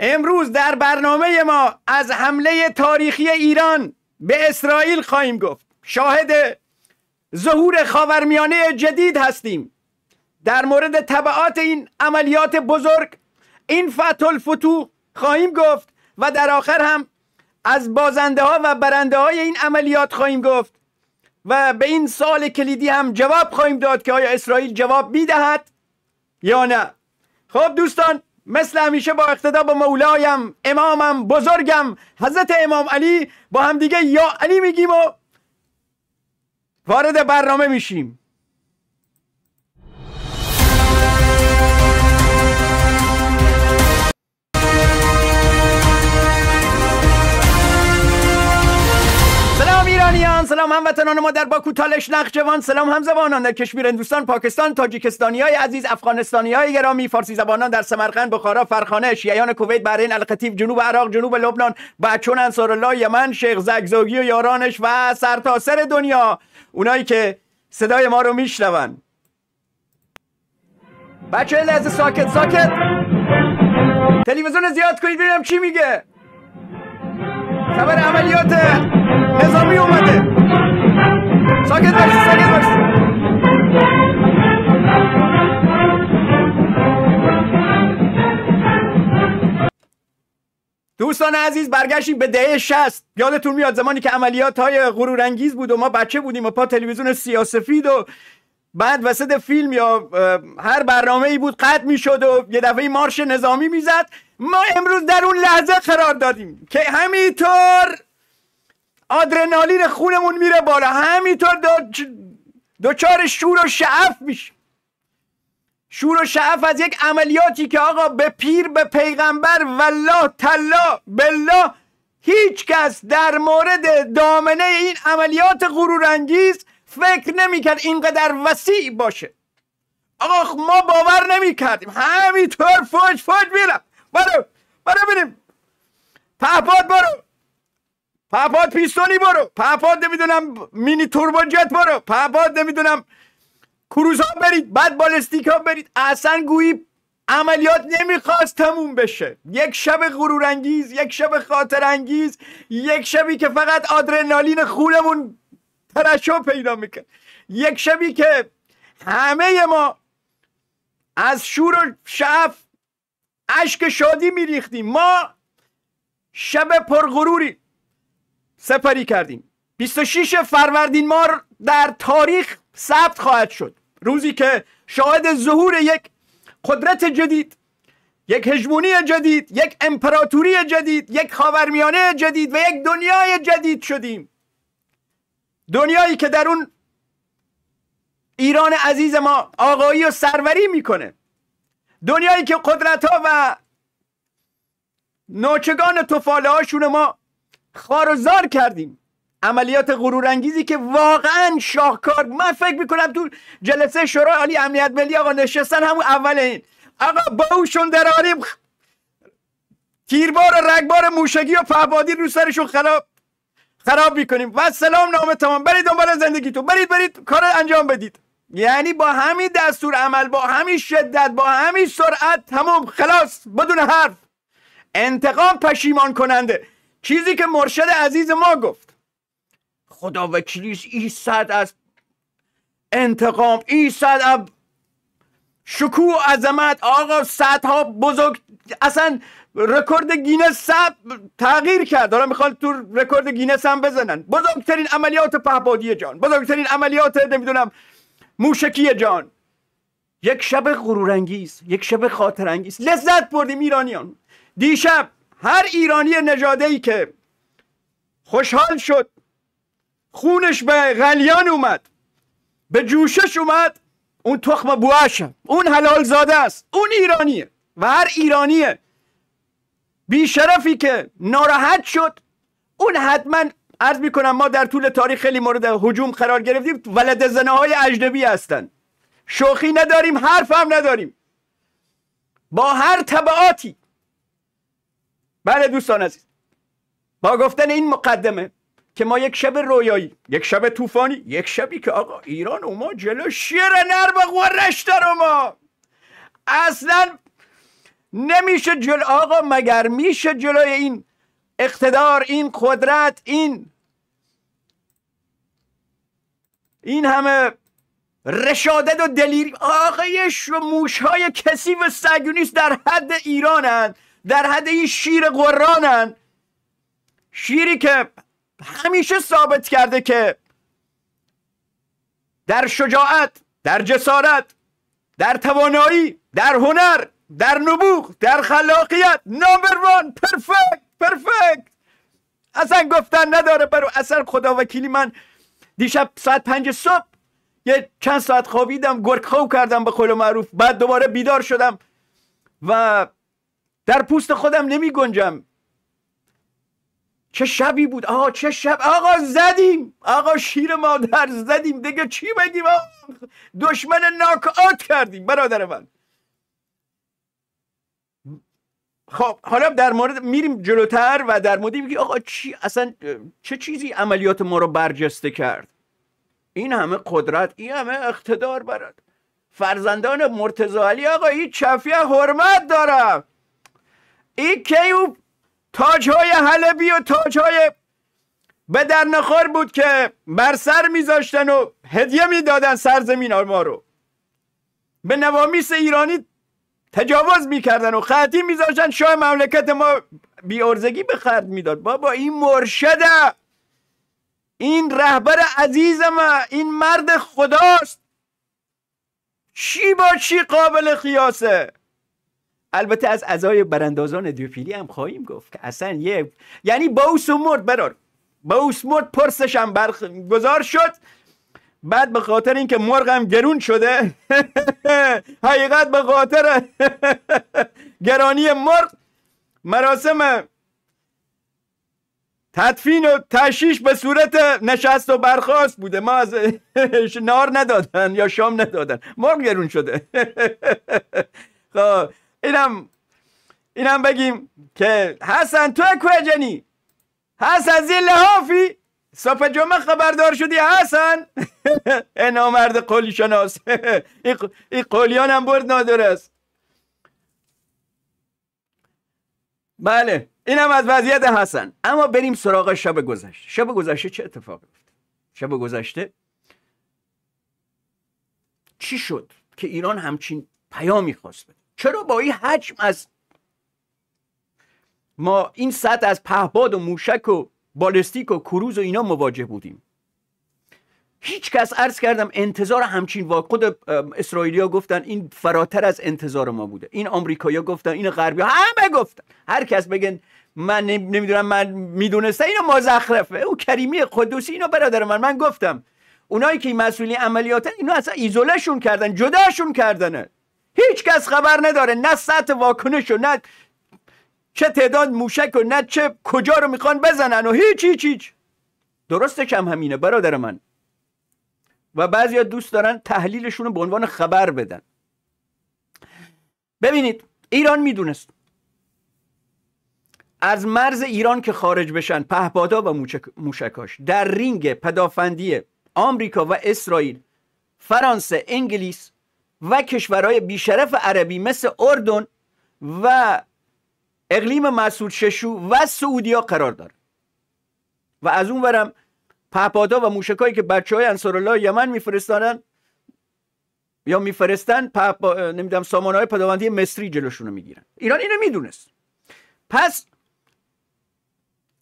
امروز در برنامه ما از حمله تاریخی ایران به اسرائیل خواهیم گفت شاهد ظهور خاورمیانه جدید هستیم در مورد طبعات این عملیات بزرگ این فتح الفتوح خواهیم گفت و در آخر هم از بازنده ها و برنده های این عملیات خواهیم گفت و به این سال کلیدی هم جواب خواهیم داد که آیا اسرائیل جواب میدهد یا نه خب دوستان مثل همیشه با اقتدا با مولایم امامم بزرگم حضرت امام علی با همدیگه یا علی میگیم و وارد برنامه میشیم سلام سلام هموطنان ما در باکو تالش نخجوان سلام هم زبانان در کشمیر هندوستان پاکستان تاجیکستانی های عزیز افغانستانی های گرامی فارسی زبانان در سمرقند بخارا فرخانه شیعیان کویت بحرین القطیف جنوب عراق جنوب لبنان بچون انصارالله یمن شیخ زگزاگی و یارانش و سرتاسر سر دنیا اونایی که صدای ما رو میشنون بچه لحظه ساکت ساکت تلویزیون زیاد کنید ببینم چی میگه خبر عملیات نظامی اومده ساکت باشید ساکت باشید دوستان عزیز برگشتیم به دهه 60 یادتون میاد زمانی که عملیات های غرورانگیز بود و ما بچه بودیم و پا تلویزیون سیاسفید و بعد وسط فیلم یا هر برنامه ای بود قطع میشد و یه دفعه مارش نظامی میزد ما امروز در اون لحظه قرار دادیم که همینطور آدرنالین خونمون میره بالا همینطور دوچار شور و شعف میشه شور و شعف از یک عملیاتی که آقا به پیر به پیغمبر والله تلا بالله هیچ کس در مورد دامنه این عملیات غرورانگیز فکر نمیکرد اینقدر وسیع باشه آقا خب ما باور نمیکردیم همینطور فوج فوج میرم برو برو بریم پهپاد برو پهپاد پیستونی برو پهپاد نمیدونم مینی توربو جت برو پهپاد نمیدونم کروز برید بعد بالستیک ها برید اصلا گویی عملیات نمیخواست تموم بشه یک شب غرورانگیز یک شب خاطرانگیز یک شبی که فقط آدرنالین خونمون ترشح پیدا میکنه یک شبی که همه ما از شور و شعف اشک شادی میریختیم ما شب پرغروری سپری کردیم 26 فروردین ما در تاریخ ثبت خواهد شد روزی که شاهد ظهور یک قدرت جدید یک هژمونی جدید یک امپراتوری جدید یک خاورمیانه جدید و یک دنیای جدید شدیم دنیایی که در اون ایران عزیز ما آقایی و سروری میکنه دنیایی که قدرت ها و نوچگان توفاله هاشون ما خار و زار کردیم عملیات غرورانگیزی که واقعا شاهکار من فکر میکنم تو جلسه شورای عالی امنیت ملی آقا نشستن همون اول این آقا با در دراریم تیربار و رگبار موشگی و پهبادی رو سرشون خلا خراب میکنیم و سلام نامه تمام برید دنبال تو برید برید کار انجام بدید یعنی با همین دستور عمل با همین شدت با همین سرعت تمام خلاص بدون حرف انتقام پشیمان کننده چیزی که مرشد عزیز ما گفت خدا کلیس ای صد از انتقام ای صد از شکوه و عظمت آقا صدها بزرگ اصلا رکورد گینس تغییر کرد دارم میخوان تو رکورد گینس هم بزنن بزرگترین عملیات پهبادی جان بزرگترین عملیات نمیدونم موشکی جان یک شب غرورانگیز یک شب خاطرانگیز لذت بردیم ایرانیان دیشب هر ایرانی نجاده ای که خوشحال شد خونش به غلیان اومد به جوشش اومد اون تخم بوهشه اون حلال زاده است اون ایرانیه و هر ایرانیه بیشرفی که ناراحت شد اون حتما عرض میکنم ما در طول تاریخ خیلی مورد حجوم قرار گرفتیم ولد های اجنبی هستن شوخی نداریم حرف هم نداریم با هر طبعاتی بله دوستان عزیز با گفتن این مقدمه که ما یک شب رویایی یک شب طوفانی یک شبی که آقا ایران و ما جلو شیر نر و قرش ما اصلا نمیشه جل آقا مگر میشه جلوی این اقتدار این قدرت این این همه رشادت و دلیری آقایش و های کسی و سگونیست در حد ایرانند در حد این شیر قرانن شیری که همیشه ثابت کرده که در شجاعت در جسارت در توانایی در هنر در نبوغ در خلاقیت نمبر وان پرفکت پرفکت اصلا گفتن نداره برو اصلا خدا وکیلی من دیشب ساعت پنج صبح یه چند ساعت خوابیدم گرکخو کردم به قول معروف بعد دوباره بیدار شدم و در پوست خودم نمی گنجم چه شبی بود آقا چه شب آقا زدیم آقا شیر مادر زدیم دیگه چی بگیم آقا دشمن ناک آت کردیم برادر من خب حالا در مورد میریم جلوتر و در مورد میگی آقا چی اصلا چه چیزی عملیات ما رو برجسته کرد این همه قدرت این همه اقتدار برات فرزندان مرتضا علی آقا این چفیه حرمت دارم این کیوب تاج های حلبی و تاج های به در نخور بود که بر سر میذاشتن و هدیه میدادن سرزمین ما رو به نوامیس ایرانی تجاوز میکردن و خطی میذاشتن شاه مملکت ما بیارزگی به خرد میداد بابا این مرشده این رهبر عزیز ما این مرد خداست چی با چی قابل خیاسه البته از ازای براندازان فیلی هم خواهیم گفت که اصلا یه یعنی باوس و مرد برار باوس مرد پرسش هم برخ... گذار شد بعد به خاطر اینکه مرغم گرون شده حقیقت به خاطر گرانی مرغ مراسم تدفین و تشیش به صورت نشست و برخواست بوده ما از نار ندادن یا شام ندادن مرغ گرون شده خب اینم اینم بگیم که حسن تو کجنی حسن زیل لحافی صاف جمعه خبردار شدی حسن ای نامرد قلی شناس این قولیان هم برد نادرست بله اینم از وضعیت حسن اما بریم سراغ شب گذشته شب گذشته چه اتفاق افتاد شب گذشته چی شد که ایران همچین پیامی خواست چرا با این حجم از ما این سطح از پهباد و موشک و بالستیک و کروز و اینا مواجه بودیم هیچ کس عرض کردم انتظار همچین واقع خود اسرائیلیا گفتن این فراتر از انتظار ما بوده این آمریکایا گفتن این غربی همه گفتن هر کس بگن من نمیدونم من میدونسته اینو مزخرفه او کریمی قدوسی اینو برادر من من گفتم اونایی که مسئولی عملیاتن اینو اصلا ایزولهشون کردن جداشون کردنه هیچ کس خبر نداره نه سطح واکنش و نه چه تعداد موشک و نه چه کجا رو میخوان بزنن و هیچ هیچ هیچ درسته کم همینه برادر من و ها دوست دارن تحلیلشون رو به عنوان خبر بدن ببینید ایران میدونست از مرز ایران که خارج بشن پهپادها و موشکاش در رینگ پدافندی آمریکا و اسرائیل فرانسه انگلیس و کشورهای بیشرف عربی مثل اردن و اقلیم مسعود ششو و سعودیا قرار داره و از اون ورم پهپادها و موشکایی که بچه های انصارالله یمن میفرستانن یا میفرستن پاپا... نمیدونم سامانه های مصری جلوشونو میگیرن ایران اینو میدونست پس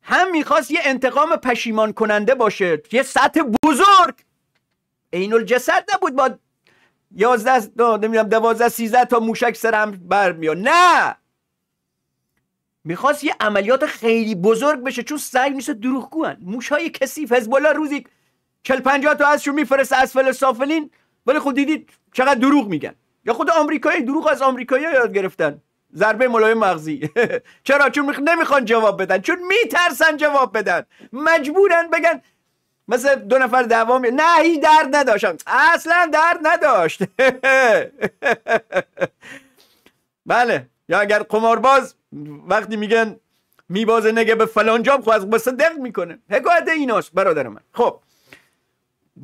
هم میخواست یه انتقام پشیمان کننده باشه یه سطح بزرگ عین الجسد نبود با یازده نمیدونم دوازده سیزده تا موشک سرم برمیاد نه میخواست یه عملیات خیلی بزرگ بشه چون سعی نیست دروغگوان موشای کثیف کسی الله روزی چل پنجاه تا ازشون میفرست از سافلین ولی خود خب دیدید چقدر دروغ میگن یا خود آمریکایی دروغ از آمریکایی یاد گرفتن ضربه ملای مغزی چرا چون نمیخوان جواب بدن چون میترسن جواب بدن مجبورن بگن مثل دو نفر دعوا نه هی درد نداشتم اصلا درد نداشت بله یا اگر قمارباز وقتی میگن میبازه نگه به فلان جام خب از قصه دق میکنه حکایت ایناست برادر من خب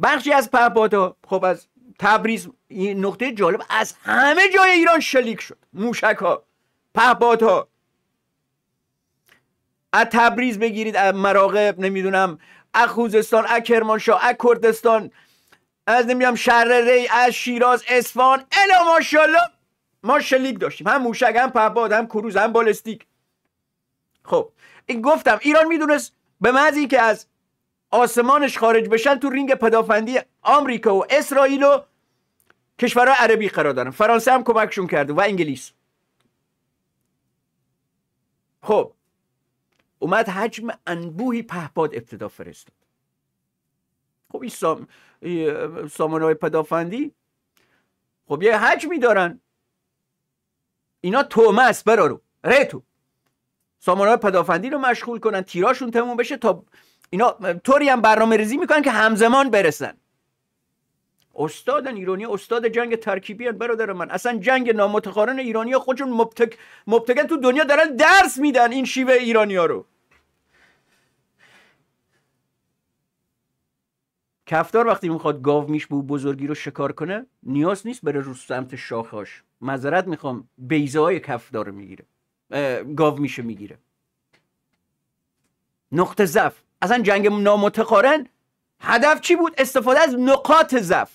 بخشی از پهپادها خب از تبریز این نقطه جالب از همه جای ایران شلیک شد موشک ها ها از تبریز بگیرید از مراقب نمیدونم از خوزستان از کرمانشاه از کردستان از نمیدونم از شیراز اصفهان الا ماشاءالله ما شلیک داشتیم هم موشک هم پهباد هم کروز هم بالستیک خب این گفتم ایران میدونست به محض که از آسمانش خارج بشن تو رینگ پدافندی آمریکا و اسرائیل و کشورهای عربی قرار دارن فرانسه هم کمکشون کرده و انگلیس خب اومد حجم انبوهی پهپاد ابتدا فرستاد خب این سامانهای پدافندی خب یه حجمی دارن اینا تومه است برارو ریتو سامانهای پدافندی رو مشغول کنن تیراشون تموم بشه تا اینا طوری هم برنامه ریزی میکنن که همزمان برسن استادن ایرانی استاد جنگ ترکیبی هست برادر من اصلا جنگ نامتقارن ایرانی خودشون مبتک مبتکن تو دنیا دارن درس میدن این شیوه ایرانی ها رو کفدار وقتی میخواد گاو بو بزرگی رو شکار کنه نیاز نیست بره رو سمت شاخهاش مذارت میخوام بیزه های کفدار میگیره گاو میشه میگیره نقطه ضعف اصلا جنگ نامتقارن هدف چی بود استفاده از نقاط ضعف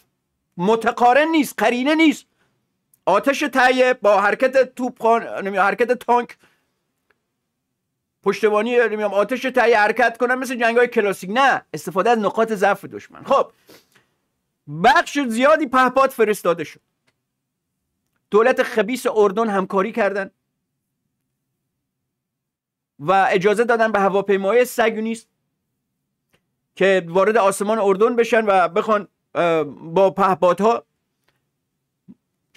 متقارن نیست قرینه نیست آتش تهیه با حرکت خان... حرکت تانک پشتوانی میام آتش تایی حرکت کنم مثل جنگ های کلاسیک نه استفاده از نقاط ضعف دشمن خب بخش زیادی پهپاد فرستاده شد دولت خبیس اردن همکاری کردن و اجازه دادن به هواپیمای سگونیست که وارد آسمان اردن بشن و بخوان با پهپادها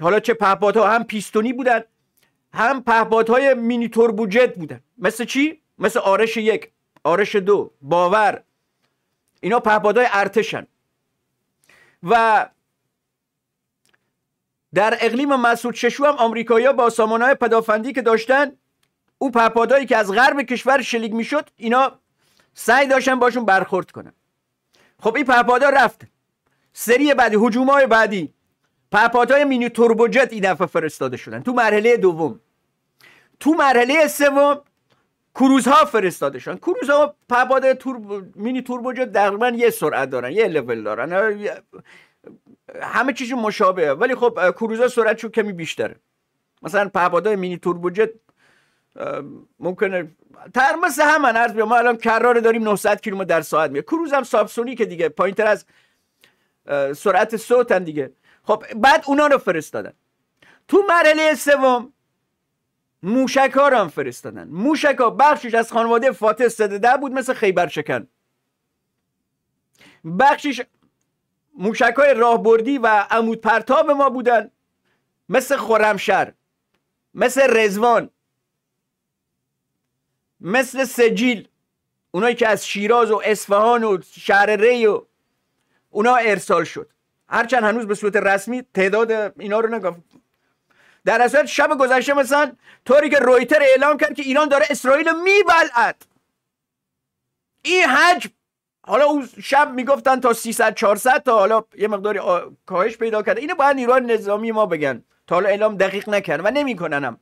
حالا چه پهپادها هم پیستونی بودن هم پهپادهای مینی توربوجت بودن مثل چی مثل آرش یک آرش دو باور اینا پهپادهای ارتشن و در اقلیم مسعود ششو هم آمریکایی‌ها با سامانه‌های پدافندی که داشتن او پهپادهایی که از غرب کشور شلیک میشد اینا سعی داشتن باشون برخورد کنن خب این پهپادها رفت سری بعدی هجومای بعدی پهپادهای مینی توربوجت این دفعه فرستاده شدن تو مرحله دوم تو مرحله سوم ها فرستادشان کروزها پهباد تور... مینی توربوجت تقریبا یه سرعت دارن یه لول دارن همه چیز مشابهه ولی خب کروزها سرعتشون کمی بیشتره مثلا پهپادهای مینی توربوجت ممکنه تر مثل همه عرض ما الان کرار داریم 900 کیلومتر در ساعت میاد کروز هم سابسونی که دیگه تر از سرعت صوتن دیگه خب بعد اونا رو فرستادن تو مرحله سوم موشک ها رو هم فرستادن موشک ها بخشش از خانواده فاتح صده ده بود مثل خیبر شکن بخشش موشک های راهبردی و عمود پرتاب ما بودن مثل خورمشر مثل رزوان مثل سجیل اونایی که از شیراز و اصفهان و شهر ری و اونا ارسال شد هرچند هنوز به صورت رسمی تعداد اینا رو نگفت در اصل شب گذشته مثلا طوری که رویتر اعلام کرد که ایران داره اسرائیل رو میبلعد این حج حالا اون شب میگفتن تا 300 400 تا حالا یه مقداری کاهش پیدا کرده اینو باید نیروهای نظامی ما بگن تا حالا اعلام دقیق نکردن و نمیکننم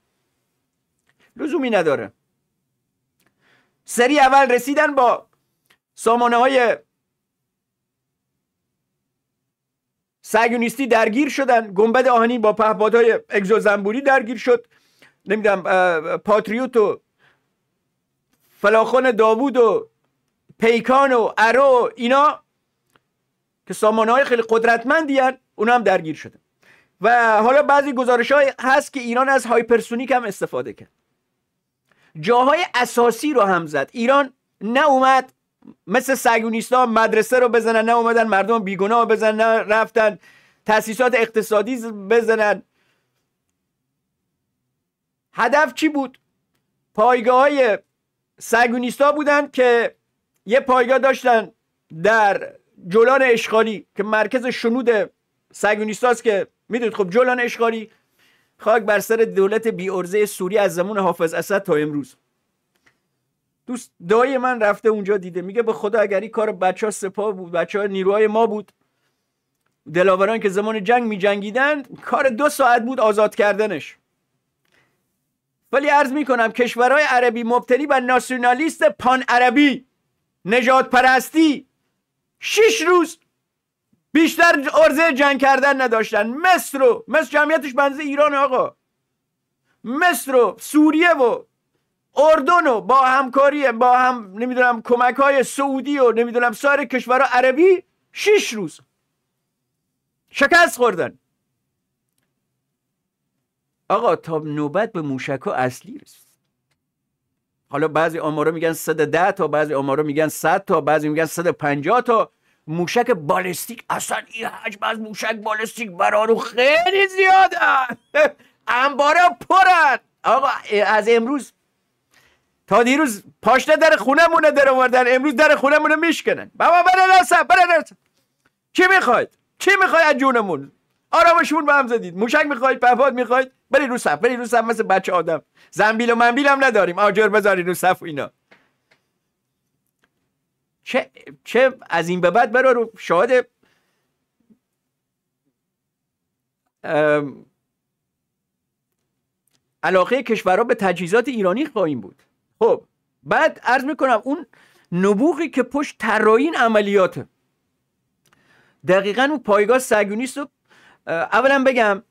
لزومی نداره سری اول رسیدن با سامانه های سگونیستی درگیر شدن گنبد آهنی با پهپادهای اگزوزنبوری درگیر شد نمیدونم پاتریوت و فلاخون داوود و پیکان و ارو اینا که سامانه های خیلی قدرتمندی هن اونا هم درگیر شدن و حالا بعضی گزارش های هست که ایران از هایپرسونیک هم استفاده کرد جاهای اساسی رو هم زد ایران نه اومد مثل سگونیستا مدرسه رو بزنن نه اومدن مردم بیگناه بزنن نه رفتن تاسیسات اقتصادی بزنن هدف چی بود پایگاه های سگونیستا بودن که یه پایگاه داشتن در جولان اشغالی که مرکز شنود هاست که میدونید خب جولان اشغالی خاک بر سر دولت بی ارزه سوری از زمان حافظ اسد تا امروز دوست دایی من رفته اونجا دیده میگه به خدا اگر این کار بچه ها سپاه بود بچه ها نیروهای ما بود دلاوران که زمان جنگ می جنگیدند کار دو ساعت بود آزاد کردنش ولی عرض میکنم کنم کشورهای عربی مبتنی و ناسیونالیست پان عربی نجات پرستی شیش روز بیشتر ارزه جنگ کردن نداشتن مصر رو مصر جمعیتش بنزه ایران آقا مصر و سوریه و اردن و با همکاری با هم نمیدونم کمک های سعودی و نمیدونم سایر کشورهای عربی شش روز شکست خوردن آقا تا نوبت به موشک ها اصلی رسید حالا بعضی آمارا میگن ده تا بعضی آمارا میگن 100 تا بعضی میگن 150 تا موشک بالستیک اصلا این حجم از موشک بالستیک برارو خیلی زیاده انبارا پرن آقا از امروز تا دیروز پاشنه در خونه مونه در آوردن امروز در خونه مونه میشکنن بابا بره نرسه بره نرسه چی میخواید چی میخواید جونمون آرامشون به هم زدید موشک میخواید پهپاد میخواید بری رو صف بری رو صف مثل بچه آدم زنبیل و منبیل هم نداریم آجر بذاری رو صف اینا چه, چه از این به بعد برو رو شاهد علاقه کشورها به تجهیزات ایرانی خواهیم بود خب بعد عرض میکنم اون نبوغی که پشت تراین عملیاته دقیقا اون پایگاه سگونیست رو اولا بگم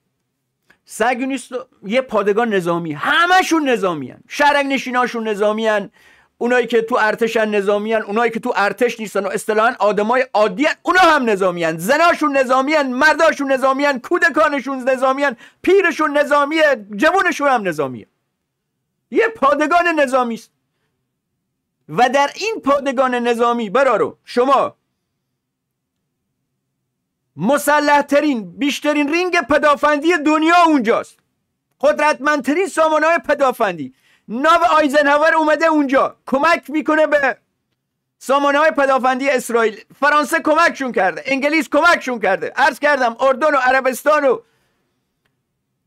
سگونیست یه پادگان نظامی همشون نظامی هن. شرک نشیناشون نظامی هن. اونایی که تو ارتشن نظامی هن. اونایی که تو ارتش نیستن و اصطلاحا آدمای عادی هن. اونا هم نظامی هن. زناشون نظامی هن. مرداشون نظامی هن. کودکانشون نظامی هن. پیرشون نظامیه جوونشون هم نظامیه یه پادگان نظامی است و در این پادگان نظامی برارو شما مسلح بیشترین رینگ پدافندی دنیا اونجاست قدرتمندترین سامان های پدافندی ناو آیزنهاور اومده اونجا کمک میکنه به سامانه های پدافندی اسرائیل فرانسه کمکشون کرده انگلیس کمکشون کرده عرض کردم اردن و عربستان و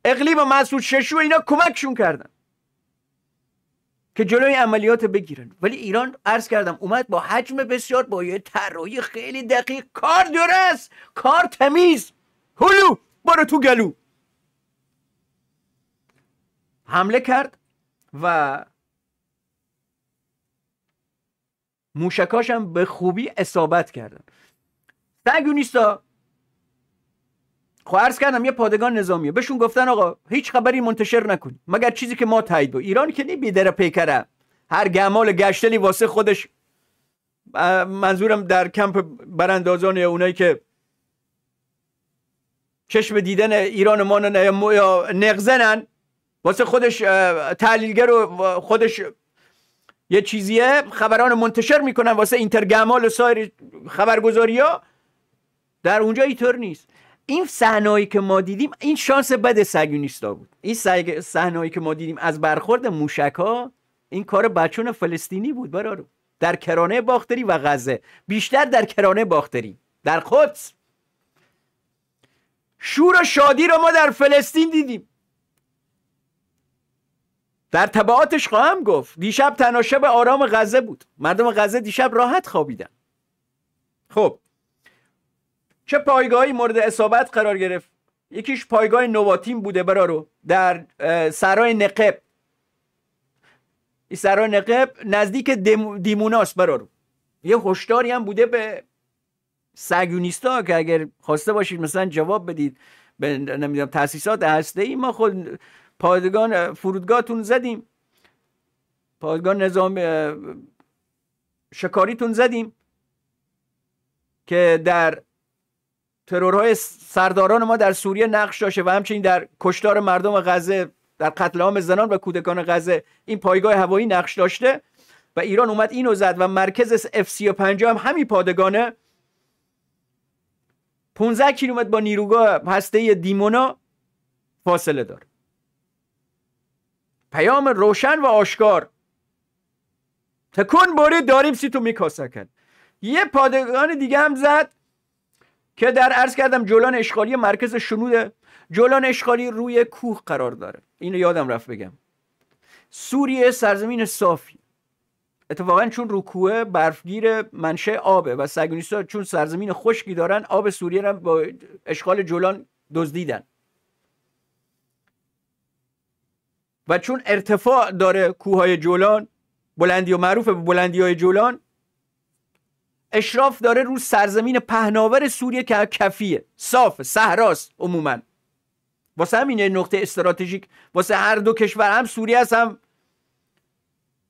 اقلیم و مسعود ششو اینا کمکشون کردن که جلوی عملیات بگیرن ولی ایران عرض کردم اومد با حجم بسیار با یه طراحی خیلی دقیق کار درست کار تمیز هلو برو تو گلو حمله کرد و موشکاش هم به خوبی اصابت کردن سگونیستا خب عرض کردم یه پادگان نظامیه بهشون گفتن آقا هیچ خبری منتشر نکن مگر چیزی که ما تایید بود ایران که نی بیدر پیکره هر گمال گشتلی واسه خودش منظورم در کمپ براندازان یا اونایی که چشم دیدن ایران ما نقزنن واسه خودش تحلیلگر و خودش یه چیزیه خبران منتشر میکنن واسه اینترگمال و سایر خبرگزاری ها در اونجا اینطور نیست این صحنه‌ای که ما دیدیم این شانس بد سگیونیستا بود این صحنه‌ای که ما دیدیم از برخورد موشک‌ها این کار بچون فلسطینی بود برارو در کرانه باختری و غزه بیشتر در کرانه باختری در قدس شور و شادی رو ما در فلسطین دیدیم در تبعاتش خواهم گفت دیشب تناشب آرام غزه بود مردم غزه دیشب راحت خوابیدن خب چه پایگاهی مورد اصابت قرار گرفت یکیش پایگاه نواتیم بوده برارو در سرای نقب این سرای نقب نزدیک دیموناست برارو یه هشداری هم بوده به سگونیستا که اگر خواسته باشید مثلا جواب بدید به نمیدونم تاسیسات هسته ای ما خود پادگان فرودگاهتون زدیم پادگان نظام شکاریتون زدیم که در ترورهای سرداران ما در سوریه نقش داشته و همچنین در کشتار مردم غزه در قتل عام زنان و کودکان غزه این پایگاه هوایی نقش داشته و ایران اومد اینو زد و مرکز اف 35 هم همین پادگانه 15 کیلومتر با نیروگاه هسته دیمونا فاصله داره پیام روشن و آشکار تکون برید داریم سیتو میکاسکن یه پادگان دیگه هم زد که در عرض کردم جولان اشغالی مرکز شنود جولان اشغالی روی کوه قرار داره اینو یادم رفت بگم سوریه سرزمین صافی اتفاقا چون رو کوه برفگیر منشه آبه و سگونیستا چون سرزمین خشکی دارن آب سوریه رو با اشغال جولان دزدیدن و چون ارتفاع داره کوههای جولان بلندی و معروف به بلندی های جولان اشراف داره رو سرزمین پهناور سوریه که کفیه صاف صحراست عموما واسه همینه نقطه استراتژیک واسه هر دو کشور هم سوریه هست هم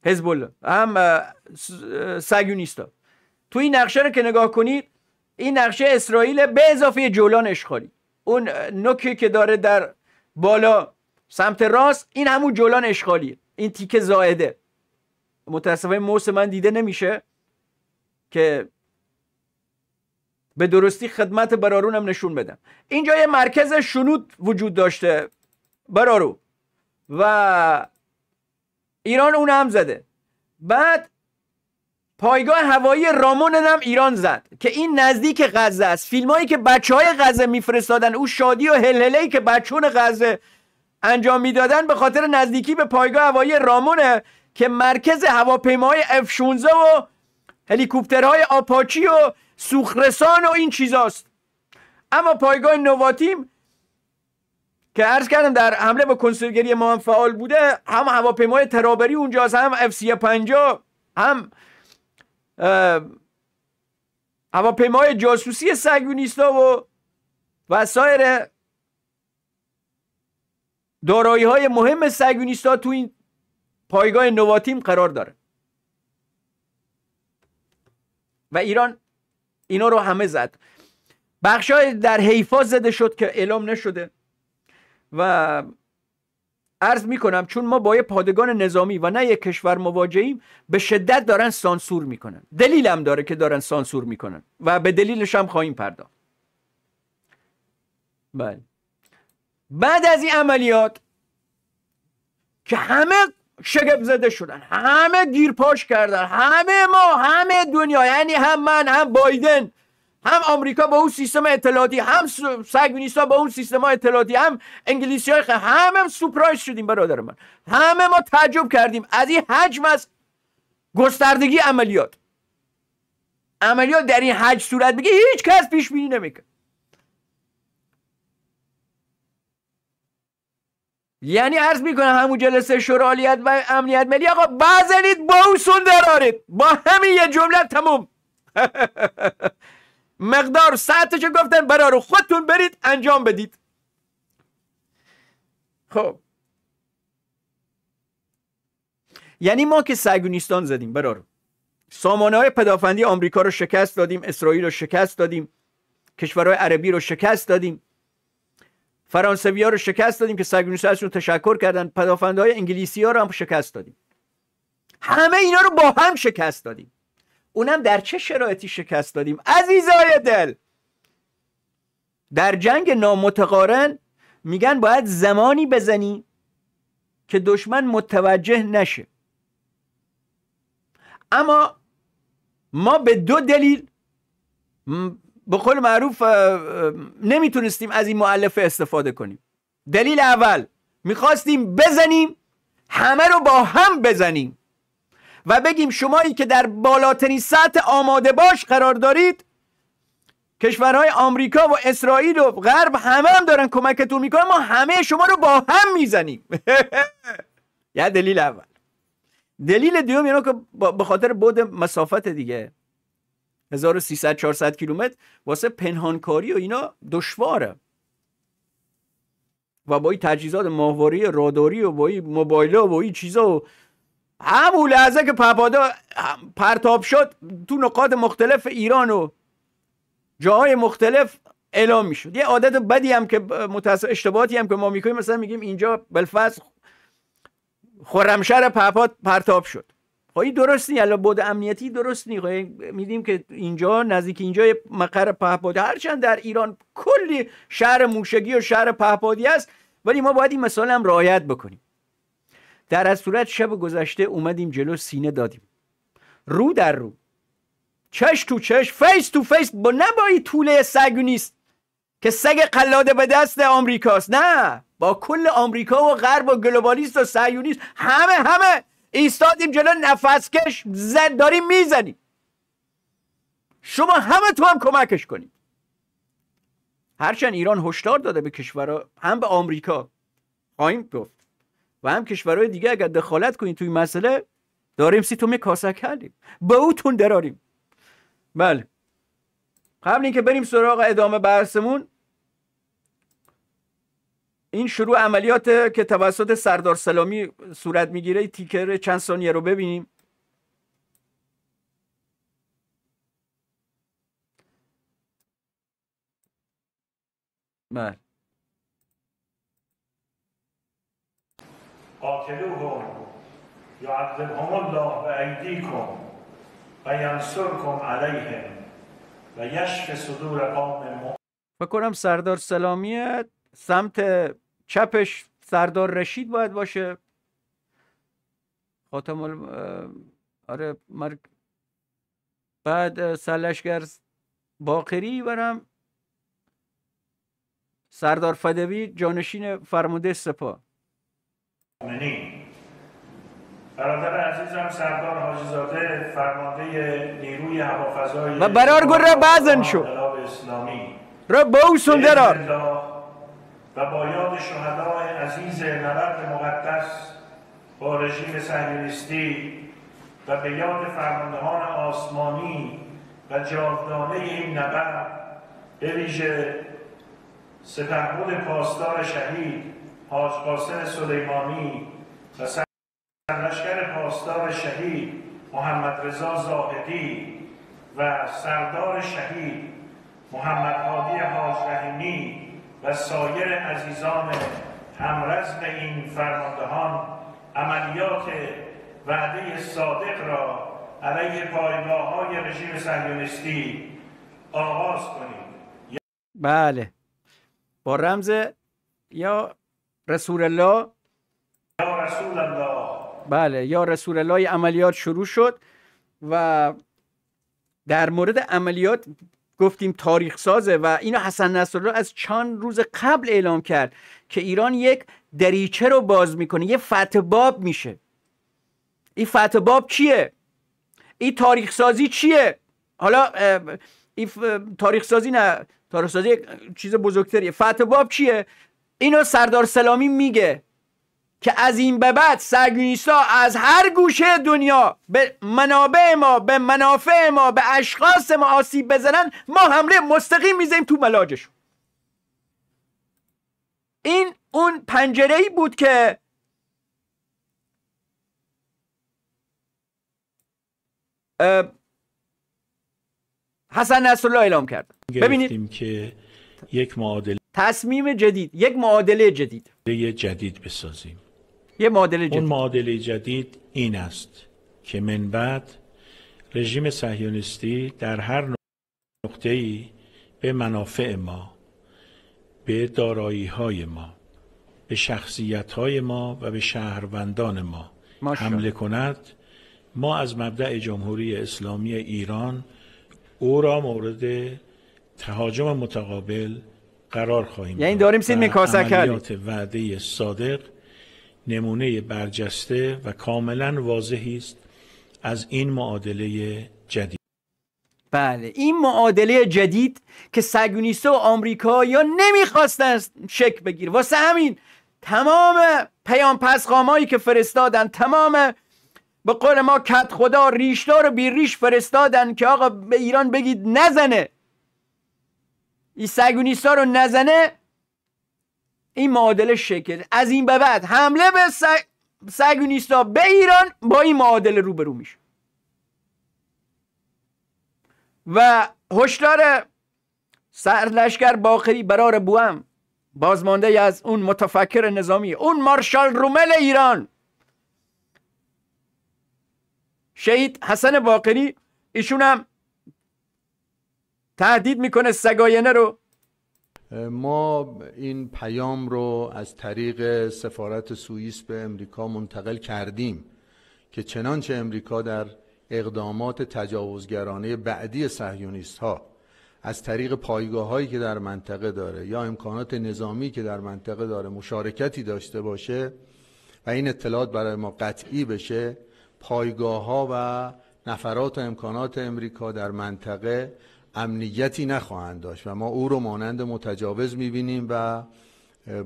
حزب هم سگیونیستا تو این نقشه رو که نگاه کنید این نقشه اسرائیل به اضافه جولان اشغالی اون نکه که داره در بالا سمت راست این همون جولان اشغالیه این تیکه زائده متاسفه موس من دیده نمیشه که به درستی خدمت برارونم نشون بدم اینجا یه مرکز شنود وجود داشته برارو و ایران اون هم زده بعد پایگاه هوایی رامون هم ایران زد که این نزدیک غزه است فیلم هایی که بچه های غزه میفرستادن او شادی و هلهلهی که بچون غزه انجام میدادن به خاطر نزدیکی به پایگاه هوایی رامونه که مرکز هواپیمای F16 و هلیکوپترهای آپاچی و سوخرسان و این چیزاست اما پایگاه نواتیم که عرض کردم در حمله به کنسولگری ما هم فعال بوده هم هواپیمای ترابری اونجاست هم اف سی پنجا هم هواپیمای جاسوسی سگونیستا و و سایر دارایی های مهم سگونیستا تو این پایگاه نواتیم قرار داره و ایران اینا رو همه زد بخش در حیفا زده شد که اعلام نشده و عرض میکنم چون ما با یه پادگان نظامی و نه یک کشور مواجهیم به شدت دارن سانسور میکنن دلیلم داره که دارن سانسور میکنن و به دلیلش هم خواهیم پرداخت بله بعد از این عملیات که همه شگفت زده شدن همه پاش کردن همه ما همه دنیا یعنی هم من هم بایدن هم آمریکا با اون سیستم اطلاعاتی هم سگوینیستا با اون سیستم اطلاعاتی هم انگلیسی های همه هم شدیم برادر من همه ما تعجب کردیم از این حجم از گستردگی عملیات عملیات در این حج صورت بگه هیچ کس پیش بینی نمیکن یعنی عرض میکنم همون جلسه شورالیت و امنیت ملی آقا بزنید با اون درارید با همین یه جمله تموم مقدار که گفتن رو خودتون برید انجام بدید خب یعنی ما که سگونیستان زدیم رو سامانه های پدافندی آمریکا رو شکست دادیم اسرائیل رو شکست دادیم کشورهای عربی رو شکست دادیم فرانسوی ها رو شکست دادیم که سگونوس رو تشکر کردن پدافندهای های انگلیسی ها رو هم شکست دادیم همه اینا رو با هم شکست دادیم اونم در چه شرایطی شکست دادیم عزیزای دل در جنگ نامتقارن میگن باید زمانی بزنی که دشمن متوجه نشه اما ما به دو دلیل به قول معروف نمیتونستیم از این معلفه استفاده کنیم دلیل اول میخواستیم بزنیم همه رو با هم بزنیم و بگیم شمایی که در بالاترین سطح آماده باش قرار دارید کشورهای آمریکا و اسرائیل و غرب همه هم دارن کمکتون میکنن ما همه شما رو با هم میزنیم یا دلیل اول دلیل دوم اینا یعنی که به خاطر بود مسافت دیگه 1300 400 کیلومتر واسه پنهانکاری و اینا دشواره و با این تجهیزات ماهواره راداری و با این موبایلا و با این چیزا و همون لحظه که پهپادا پرتاب شد تو نقاط مختلف ایران و جاهای مختلف اعلام میشد یه عادت بدی هم که اشتباهاتی هم که ما میکنیم مثلا میگیم اینجا بلفاس خرمشهر پهپاد پرتاب شد خواهی خب درست نیست الان بود امنیتی درست نیست خب میدیم که اینجا نزدیک اینجا مقر پهپادی هرچند در ایران کلی شهر موشگی و شهر پهپادی است ولی ما باید این مثال هم رعایت بکنیم در از صورت شب گذشته اومدیم جلو سینه دادیم رو در رو چش تو چش فیس تو فیس با نبایی طوله سگ نیست که سگ قلاده به دست آمریکاست نه با کل آمریکا و غرب و گلوبالیست و سیونیست همه همه ایستادیم جلو نفسکش زد داریم میزنیم شما همه تو هم کمکش کنید هرچند ایران هشدار داده به کشورها هم به آمریکا خواهیم گفت و هم کشورهای دیگه اگر دخالت کنید توی مسئله داریم می کاسه کردیم به تون دراریم بله قبل اینکه بریم سراغ ادامه بحثمون این شروع عملیات که توسط سردار سلامی صورت میگیره تیکر چند ثانیه رو ببینیم بله قاتلوهم یعذبهم الله ایدیکم، و ینصرکم علیهم و یشف صدور قوم فکر کنم سردار سلامیت سمت چپش سردار رشید باید باشه خاتم ال... آره مرگ بعد سلشگر باقری برم سردار فدوی جانشین فرموده سپاه منی برادر عزیزم سردار حاجی زاده فرمانده نیروی هوافضای و برار گره بازن شو را باو درار و با یاد شهدای عزیز نبرد مقدس با رژیم سهیونیستی و به یاد فرماندهان آسمانی و جاودانه این نبرد به ویژه سپهبود پاسدار شهید حاج قاسم سلیمانی و سرلشکر پاسدار شهید محمد رضا زاهدی و سردار شهید محمد هادی حاج رحیمی و سایر عزیزان به این فرماندهان عملیات وعده صادق را علیه پایگاه های رژیم سهیونستی آغاز کنید بله با رمز یا رسول الله یا رسول الله بله یا رسول الله عملیات شروع شد و در مورد عملیات گفتیم تاریخ سازه و اینو حسن نصرالله از چند روز قبل اعلام کرد که ایران یک دریچه رو باز میکنه یه فتح باب میشه این فتح باب چیه این تاریخ سازی چیه حالا این تاریخ سازی نه تاریخ سازی چیز بزرگتریه فتح باب چیه اینو سردار سلامی میگه که از این به بعد سرگیسا از هر گوشه دنیا به منابع ما به منافع ما به اشخاص ما آسیب بزنن ما حمله مستقیم میزنیم تو ملاجشون این اون پنجره ای بود که حسن نصرالله اعلام کرد ببینید که یک معادله تصمیم جدید یک معادله جدید جدید بسازیم یه معادله جدید اون معادله جدید این است که من بعد رژیم صهیونیستی در هر نقطه ای به منافع ما به دارایی های ما به شخصیت های ما و به شهروندان ما حمله کند ما از مبدع جمهوری اسلامی ایران او را مورد تهاجم متقابل قرار خواهیم یعنی داریم سین میکاسه کرد وعده صادق نمونه برجسته و کاملا واضحی است از این معادله جدید بله این معادله جدید که سگونیستا و آمریکا یا نمیخواستن شک بگیر واسه همین تمام پیام پسخامایی که فرستادن تمام به قول ما کت خدا ریشدار و بیریش فرستادن که آقا به ایران بگید نزنه این سگونیسا رو نزنه این معادله شکل از این به بعد حمله به سگونیستا به ایران با این معادله روبرو میشه و هشدار سرلشکر باقری برار بوام بازمانده از اون متفکر نظامی اون مارشال رومل ایران شهید حسن باقری ایشون هم تهدید میکنه سگاینه رو ما این پیام رو از طریق سفارت سوئیس به امریکا منتقل کردیم که چنانچه امریکا در اقدامات تجاوزگرانه بعدی سهیونیست ها از طریق پایگاه هایی که در منطقه داره یا امکانات نظامی که در منطقه داره مشارکتی داشته باشه و این اطلاعات برای ما قطعی بشه پایگاه ها و نفرات و امکانات امریکا در منطقه امنیتی نخواهند داشت و ما او رو مانند متجاوز میبینیم و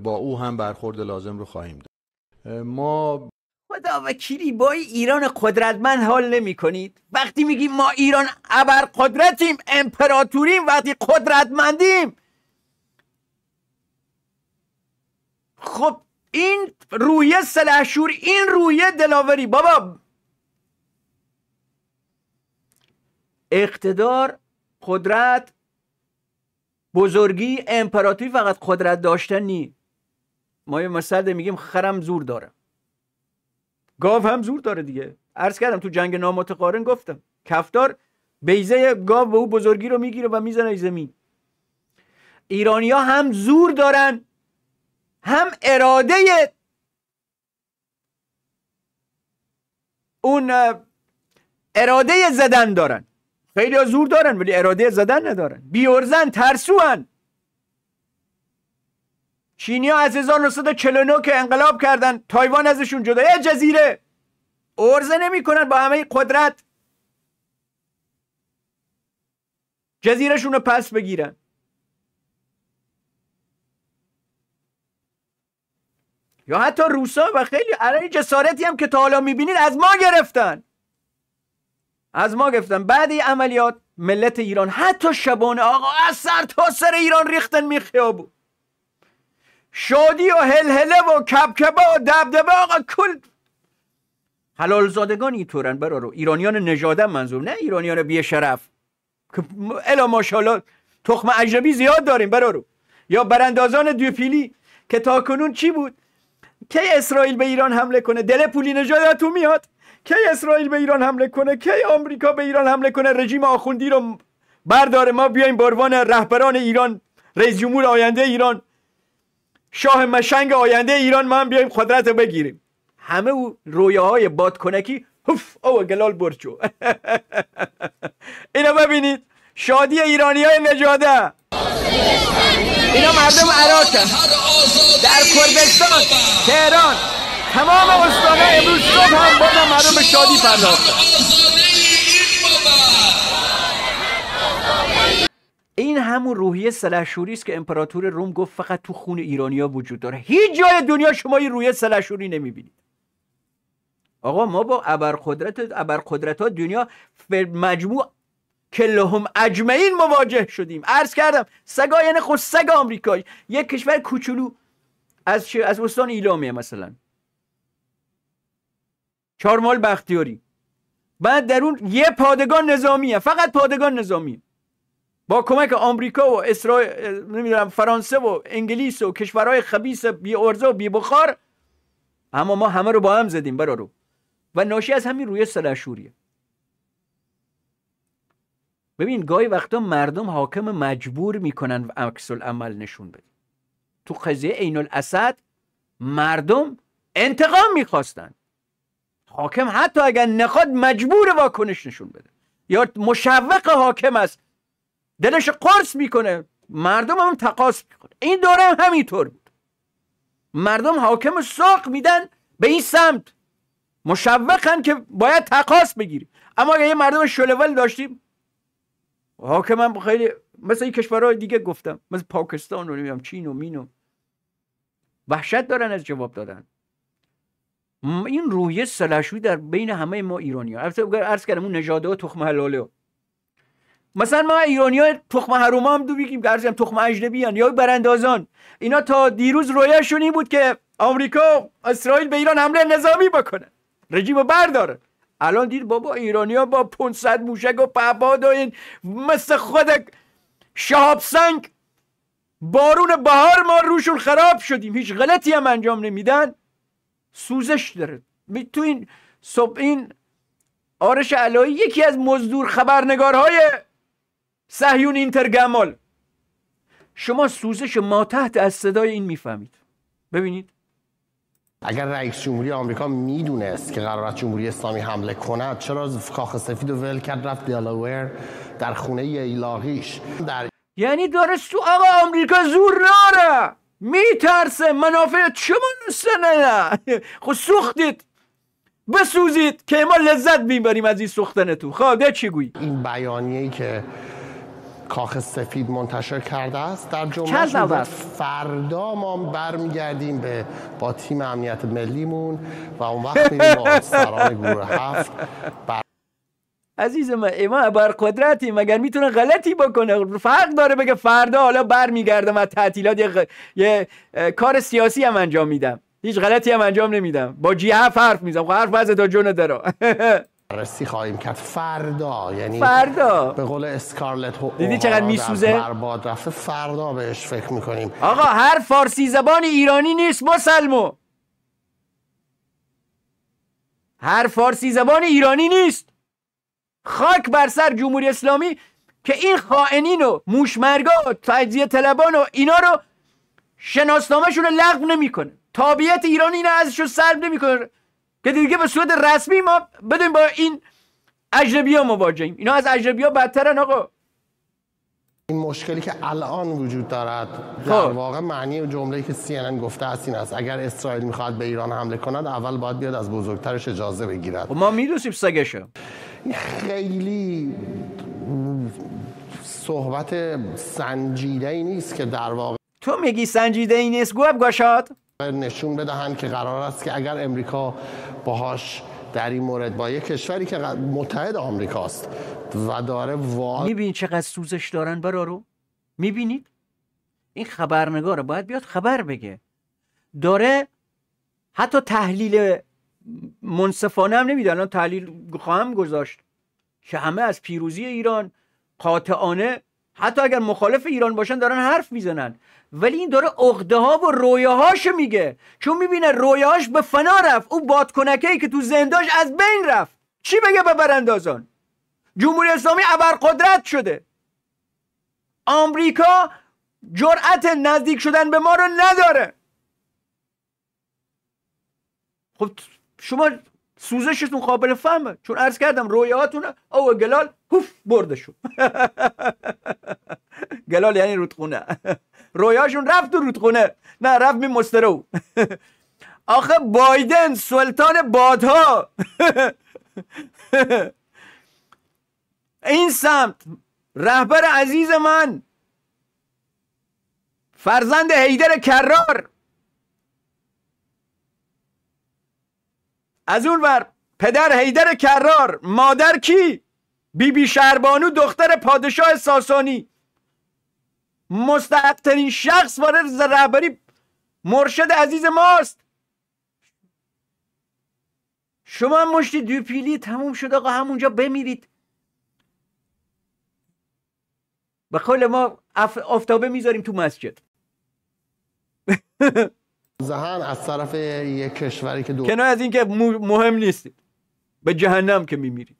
با او هم برخورد لازم رو خواهیم داشت ما خدا وکیلی با ایران قدرتمند حال نمی کنید وقتی میگیم ما ایران ابر قدرتیم امپراتوریم وقتی قدرتمندیم خب این رویه سلحشور این رویه دلاوری بابا اقتدار قدرت بزرگی امپراتوری فقط قدرت داشتن نی ما یه مثل میگیم خرم زور داره گاو هم زور داره دیگه عرض کردم تو جنگ نامتقارن گفتم کفتار بیزه گاو به او بزرگی رو میگیره و میزنه زمین ایرانیا هم زور دارن هم اراده اون اراده زدن دارن خیلی زور دارن ولی اراده زدن ندارن بیورزن ترسوان چینی ها از 1949 که انقلاب کردن تایوان ازشون جدا یه جزیره ارزه نمیکنن با همه قدرت جزیرشون رو پس بگیرن یا حتی روسا و خیلی علی جسارتی هم که تا حالا میبینید از ما گرفتن از ما گفتن بعد عملیات ملت ایران حتی شبانه آقا از سر تا سر ایران ریختن میخیابو بود شادی و هلهله و کبکبه و دبدبه آقا کل حلال زادگان اینطورن برا رو ایرانیان نژادم منظور نه ایرانیان بی شرف که الا ماشاءالله تخم عجبی زیاد داریم برا رو یا براندازان دوپیلی که کنون چی بود کی اسرائیل به ایران حمله کنه دل پولی نجاده تو میاد کی اسرائیل به ایران حمله کنه کی آمریکا به ایران حمله کنه رژیم آخوندی رو برداره ما بیایم باروان رهبران ایران رئیس جمهور آینده ایران شاه مشنگ آینده ایران ما هم بیایم قدرت بگیریم همه او های بادکنکی هف او گلال برچو اینا ببینید شادی ایرانی های نجاده اینا مردم عراق در کردستان تهران تمام امروز شب هم ما مردم به شادی پرداخت این همون روحیه سلحشوری است که امپراتور روم گفت فقط تو خون ایرانیا وجود داره هیچ جای دنیا شما این روحیه سلحشوری نمیبینید آقا ما با ابرقدرت ابرقدرت ها دنیا مجموع کلهم اجمعین مواجه شدیم عرض کردم سگا یعنی خود سگ آمریکایی یک کشور کوچولو از از استان مثلا چارمال بختیاری بعد در اون یه پادگان نظامیه فقط پادگان نظامی با کمک آمریکا و اسرائیل نمیدونم فرانسه و انگلیس و کشورهای خبیس بی ارزه و بی بخار اما ما همه رو با هم زدیم برا رو و ناشی از همین روی سلشوریه ببین گاهی وقتا مردم حاکم مجبور میکنن عکس عمل نشون بده تو قضیه عین الاسد مردم انتقام میخواستن حاکم حتی اگر نخواد مجبور واکنش نشون بده یا مشوق حاکم است دلش قرص میکنه مردم هم تقاس میکنه این دوره هم همینطور بود مردم حاکم ساق میدن به این سمت مشوقن که باید تقاس بگیری اما اگر یه مردم شلول داشتیم حاکم هم خیلی مثل این کشورهای دیگه گفتم مثل پاکستان و نمیدونم چین و مین و وحشت دارن از جواب دادن این روحیه سلشوی در بین همه ما ایرانی ها عرض کردم اون نژاده و تخم حلاله مثلا ما ایرانی ها تخم حروم هم دو بگیم هم تخم اجنبیان یا براندازان اینا تا دیروز رویه این بود که آمریکا اسرائیل به ایران حمله نظامی بکنه رژیم برداره الان دید بابا ایرانی ها با 500 موشک و پهباد و این مثل خود شهاب سنگ بارون بهار ما روشون خراب شدیم هیچ غلطی هم انجام نمیدن سوزش داره تو این صبح این آرش علایی یکی از مزدور خبرنگارهای سهیون اینترگمال شما سوزش ما تحت از صدای این میفهمید ببینید اگر رئیس جمهوری آمریکا میدونست که قرار جمهوری اسلامی حمله کند چرا کاخ سفید و ول کرد رفت دلاور در خونه ایلاهیش در... یعنی داره سو آقا آمریکا زور ناره میترسه منافع شما نه خب سوختید بسوزید که ما لذت میبریم از این تو، خب چی گویی این بیانیه ای که کاخ سفید منتشر کرده است در جمعه فردا ما برمیگردیم به با تیم امنیت ملیمون و اون وقت با سران گروه هفت عزیزم اما ما بر قدرتی مگر میتونه غلطی بکنه فرق داره بگه فردا حالا برمیگردم از تعطیلات یه, یه کار سیاسی هم انجام میدم هیچ غلطی هم انجام نمیدم با جی حرف خب، حرف میزنم حرف وضع تا جون داره بررسی خواهیم کرد فردا یعنی فردا به قول اسکارلت دیدی چقدر میسوزه برباد رفته فردا بهش فکر میکنیم آقا هر فارسی زبان ایرانی نیست سلمو هر فارسی زبان ایرانی نیست خاک بر سر جمهوری اسلامی که این خائنین و موشمرگا و تجزیه طلبان و اینا رو شناسنامهشون رو لغو نمیکنه تابیت ایران اینا ازش رو سلب نمیکنه که دیگه به صورت رسمی ما بدون با این اجنبی ها مواجهیم اینا از اجنبی ها بدترن آقا این مشکلی که الان وجود دارد در خب. واقع معنی جمله که سی گفته است این است اگر اسرائیل میخواد به ایران حمله کند اول باید بیاد از بزرگترش اجازه بگیرد خب، ما میدوسیم سگشه خیلی صحبت سنجیده ای نیست که در واقع تو میگی سنجیده ای نیست گوب گشاد نشون بدهند که قرار است که اگر امریکا باهاش در این مورد با یک کشوری که متحد آمریکاست و داره وا میبینی چقدر سوزش دارن برا رو میبینید این خبرنگاره باید بیاد خبر بگه داره حتی تحلیل منصفانه هم نمیده الان تحلیل خواهم گذاشت که همه از پیروزی ایران قاطعانه حتی اگر مخالف ایران باشن دارن حرف میزنن ولی این داره عقده ها و رویاهاشو میگه چون میبینه رویاهاش به فنا رفت او بادکنکه ای که تو زنداش از بین رفت چی بگه به براندازان جمهوری اسلامی ابرقدرت شده آمریکا جرأت نزدیک شدن به ما رو نداره خب شما سوزشتون قابل فهمه چون عرض کردم رویاهاتون او گلال هوف برده شد گلال یعنی رودخونه رویاشون رفت تو رودخونه نه رفت می مسترو آخه بایدن سلطان بادها این سمت رهبر عزیز من فرزند هیدر کرار از اون ور پدر حیدر کرار مادر کی بیبی بی شربانو دختر پادشاه ساسانی مستحقترین شخص وارد رهبری مرشد عزیز ماست شما هم مشتی پیلی تموم شد آقا همونجا بمیرید به قول ما افتابه آفتابه میذاریم تو مسجد زهن از طرف یک کشوری که دو... کنار از اینکه مهم نیستید به جهنم که میمیرید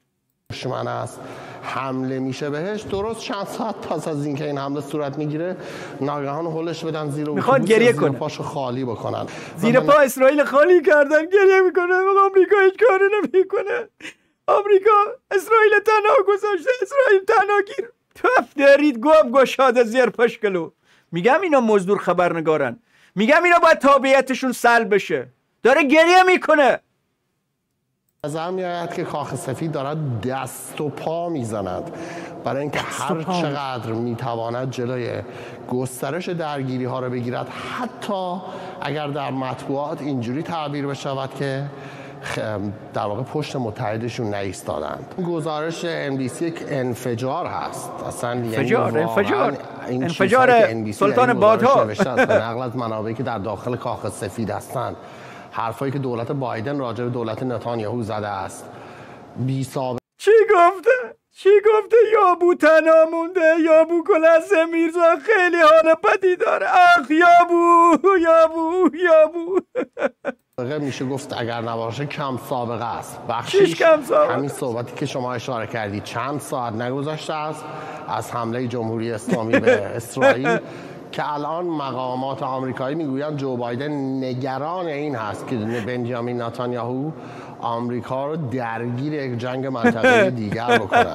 دشمن است حمله میشه بهش درست چند ساعت پس از اینکه این حمله صورت میگیره ناگهان هولش بدن زیر میخوان گریه کنن پاشو خالی بکنن زیر پا اسرائیل خالی کردن گریه میکنه آمریکا هیچ کاری نمیکنه آمریکا اسرائیل تنها گذاشته اسرائیل تنها گیر تف دارید گب گشاده زیر پاش کلو میگم اینا مزدور خبرنگارن میگم اینا باید تابعیتشون سلب بشه داره گریه میکنه نظر میاد که کاخ سفید دارد دست و پا میزند برای اینکه هر چقدر میتواند جلوی گسترش درگیری ها را بگیرد حتی اگر در مطبوعات اینجوری تعبیر بشود که در واقع پشت متحدشون نیستادند گزارش سی یک انفجار هست اصلا یعنی انفجار انفجار انفجار یعنی سلطان بادها نقل از منابعی که در داخل کاخ سفید هستند حرفایی که دولت بایدن راجع به دولت نتانیاهو زده است بی ساب... چی گفته؟ چی گفته یا بو مونده یا بو میرزا خیلی حال بدی داره اخ یا بو یا بو میشه گفت اگر نباشه کم سابقه است بخشیش کم سابقه همین صحبتی که شما اشاره کردی چند ساعت نگذشته است از حمله جمهوری اسلامی به اسرائیل که الان مقامات آمریکایی میگویند جو بایدن نگران این هست که بنجامین نتانیاهو آمریکا رو درگیر یک جنگ منطقه دیگر بکنه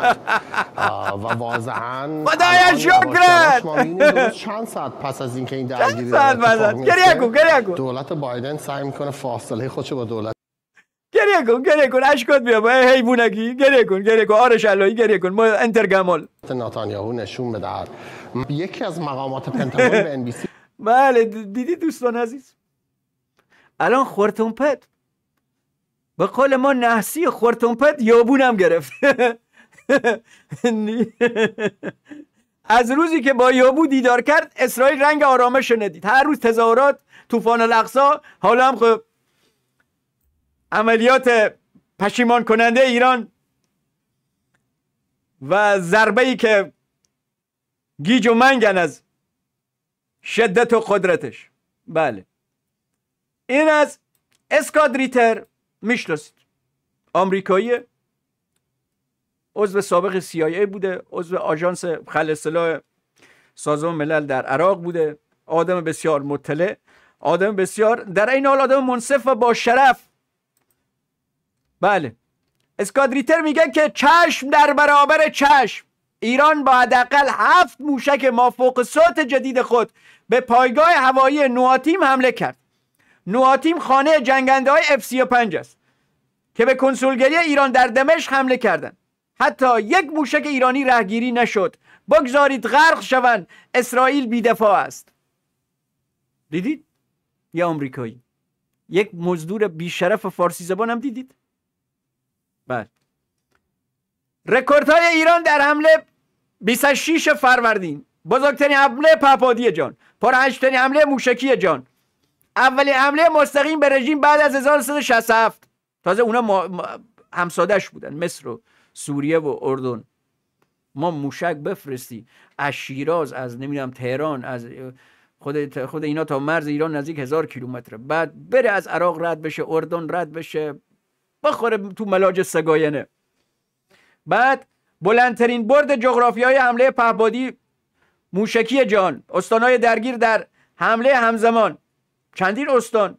و واضحا خدایا شکرت چند ساعت پس از اینکه این درگیری چند ساعت دولت بایدن سعی میکنه فاصله خودشو با دولت گریه کن گریه کن اشکات بیا با حیوونکی گریه کن گریه کن آرش اللهی گریه کن ما انترگمال ناتانیاهو نشون بدهد یکی از مقامات پنتاگون به بله دیدی دوستان عزیز الان پد به قول ما نحسی پد یابونم گرفت از روزی که با یابو دیدار کرد اسرائیل رنگ آرامش ندید هر روز تظاهرات طوفان الاقصا حالا هم خب عملیات پشیمان کننده ایران و ضربه ای که گیج و منگن از شدت و قدرتش بله این از اسکادریتر میشناسید آمریکایی عضو سابق CIA بوده عضو آژانس خل سازمان ملل در عراق بوده آدم بسیار مطلع آدم بسیار در این حال آدم منصف و با شرف بله اسکادریتر میگه که چشم در برابر چشم ایران با حداقل هفت موشک مافوق صوت جدید خود به پایگاه هوایی نواتیم حمله کرد نواتیم خانه جنگنده های و 35 است که به کنسولگری ایران در دمشق حمله کردند حتی یک موشک ایرانی رهگیری نشد بگذارید غرق شوند اسرائیل بیدفاع است دیدید یا آمریکایی یک مزدور بیشرف فارسی زبان هم دیدید بله های ایران در حمله 26 فروردین بزرگترین حمله پهپادی جان پرهنجترین حمله موشکی جان اولین حمله مستقیم به رژیم بعد از 1367 تازه اونا همسادش بودن مصر و سوریه و اردن ما موشک بفرستی از شیراز از نمیدونم تهران از خود خود اینا تا مرز ایران نزدیک هزار کیلومتر بعد بره از عراق رد بشه اردن رد بشه بخوره تو ملاج سگاینه بعد بلندترین برد جغرافی های حمله پهبادی موشکی جان های درگیر در حمله همزمان چندین استان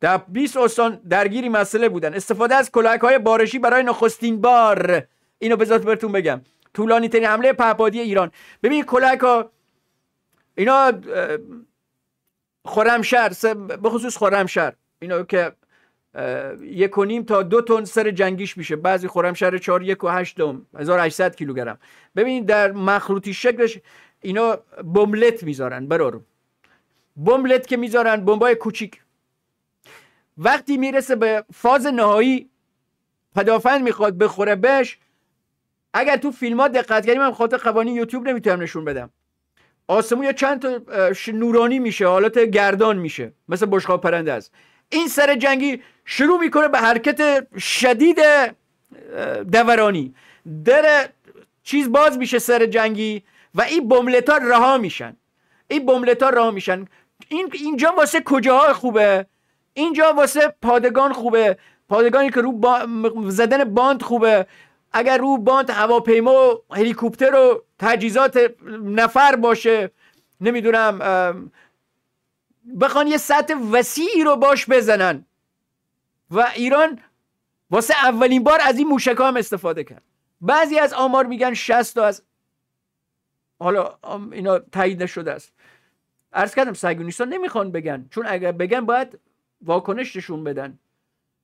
در 20 استان درگیری مسئله بودن استفاده از کلاک های بارشی برای نخستین بار اینو بذات براتون بگم طولانی ترین حمله پهبادی ایران ببین کلاک ها اینا خرمشهر به خصوص خرمشهر اینا که یک و نیم تا دو تن سر جنگیش میشه بعضی خورم شهر چهار یک و هشت دوم 1800 کیلوگرم ببینید در مخروطی شکلش اینا بملت میذارن برار بملت که میذارن بمبای کوچیک وقتی میرسه به فاز نهایی پدافند میخواد بخوره بهش اگر تو فیلم ها دقت کردیم من خاطر قوانین یوتیوب نمیتونم نشون بدم آسمون یا چند تا نورانی میشه حالات گردان میشه مثل بشقاب پرنده است این سر جنگی شروع میکنه به حرکت شدید دورانی در چیز باز میشه سر جنگی و این ها رها میشن این ها رها میشن این اینجا واسه کجاها خوبه اینجا واسه پادگان خوبه پادگانی که رو زدن باند خوبه اگر رو باند هواپیما و هلیکوپتر و تجهیزات نفر باشه نمیدونم بخوان یه سطح وسیعی رو باش بزنن و ایران واسه اولین بار از این موشک هم استفاده کرد بعضی از آمار میگن 60 تا از حالا اینا تایید نشده است عرض کردم سگونیستا نمیخوان بگن چون اگر بگن باید واکنششون بدن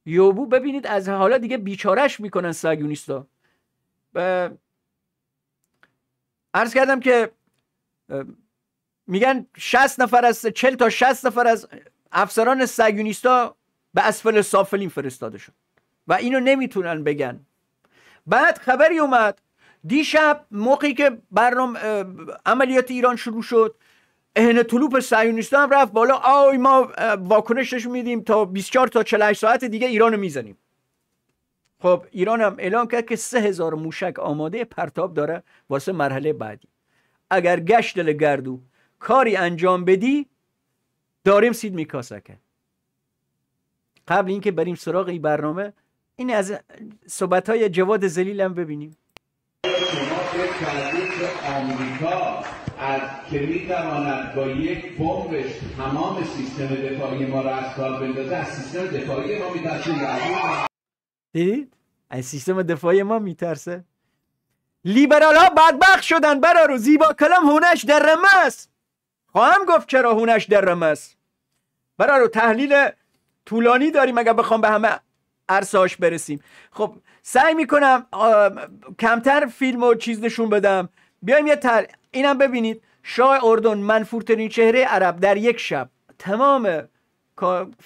یوبو ببینید از حالا دیگه بیچارش میکنن سگونیستا ب... عرض کردم که میگن 60 نفر از 40 تا 60 نفر از افسران سگونیستا به اسفل سافلین فرستاده شد و اینو نمیتونن بگن بعد خبری اومد دیشب موقعی که برنامه عملیات ایران شروع شد اهن طلوب سیونیست رفت بالا آی ما واکنشش میدیم تا 24 تا 48 ساعت دیگه ایرانو میزنیم خب ایران هم اعلام کرد که 3000 موشک آماده پرتاب داره واسه مرحله بعدی اگر گشت دل گردو کاری انجام بدی داریم سید میکاسکه قبل اینکه بریم سراغ این برنامه این از صحبت های جواد زلیل هم ببینیم شما آمریکا از که میتواند با یک بمبش تمام سیستم دفاعی ما را از کار بندازه از سیستم دفاعی ما میترسه دیدید؟ از سیستم دفاعی ما میترسه لیبرال ها بدبخ شدن رو زیبا کلام هونش در رمه است خواهم گفت چرا هونش در رمه است رو تحلیل طولانی داریم اگر بخوام به همه عرصهاش برسیم خب سعی میکنم کمتر فیلم و چیز نشون بدم بیایم یه تر... اینم ببینید شاه اردن منفورترین چهره عرب در یک شب تمام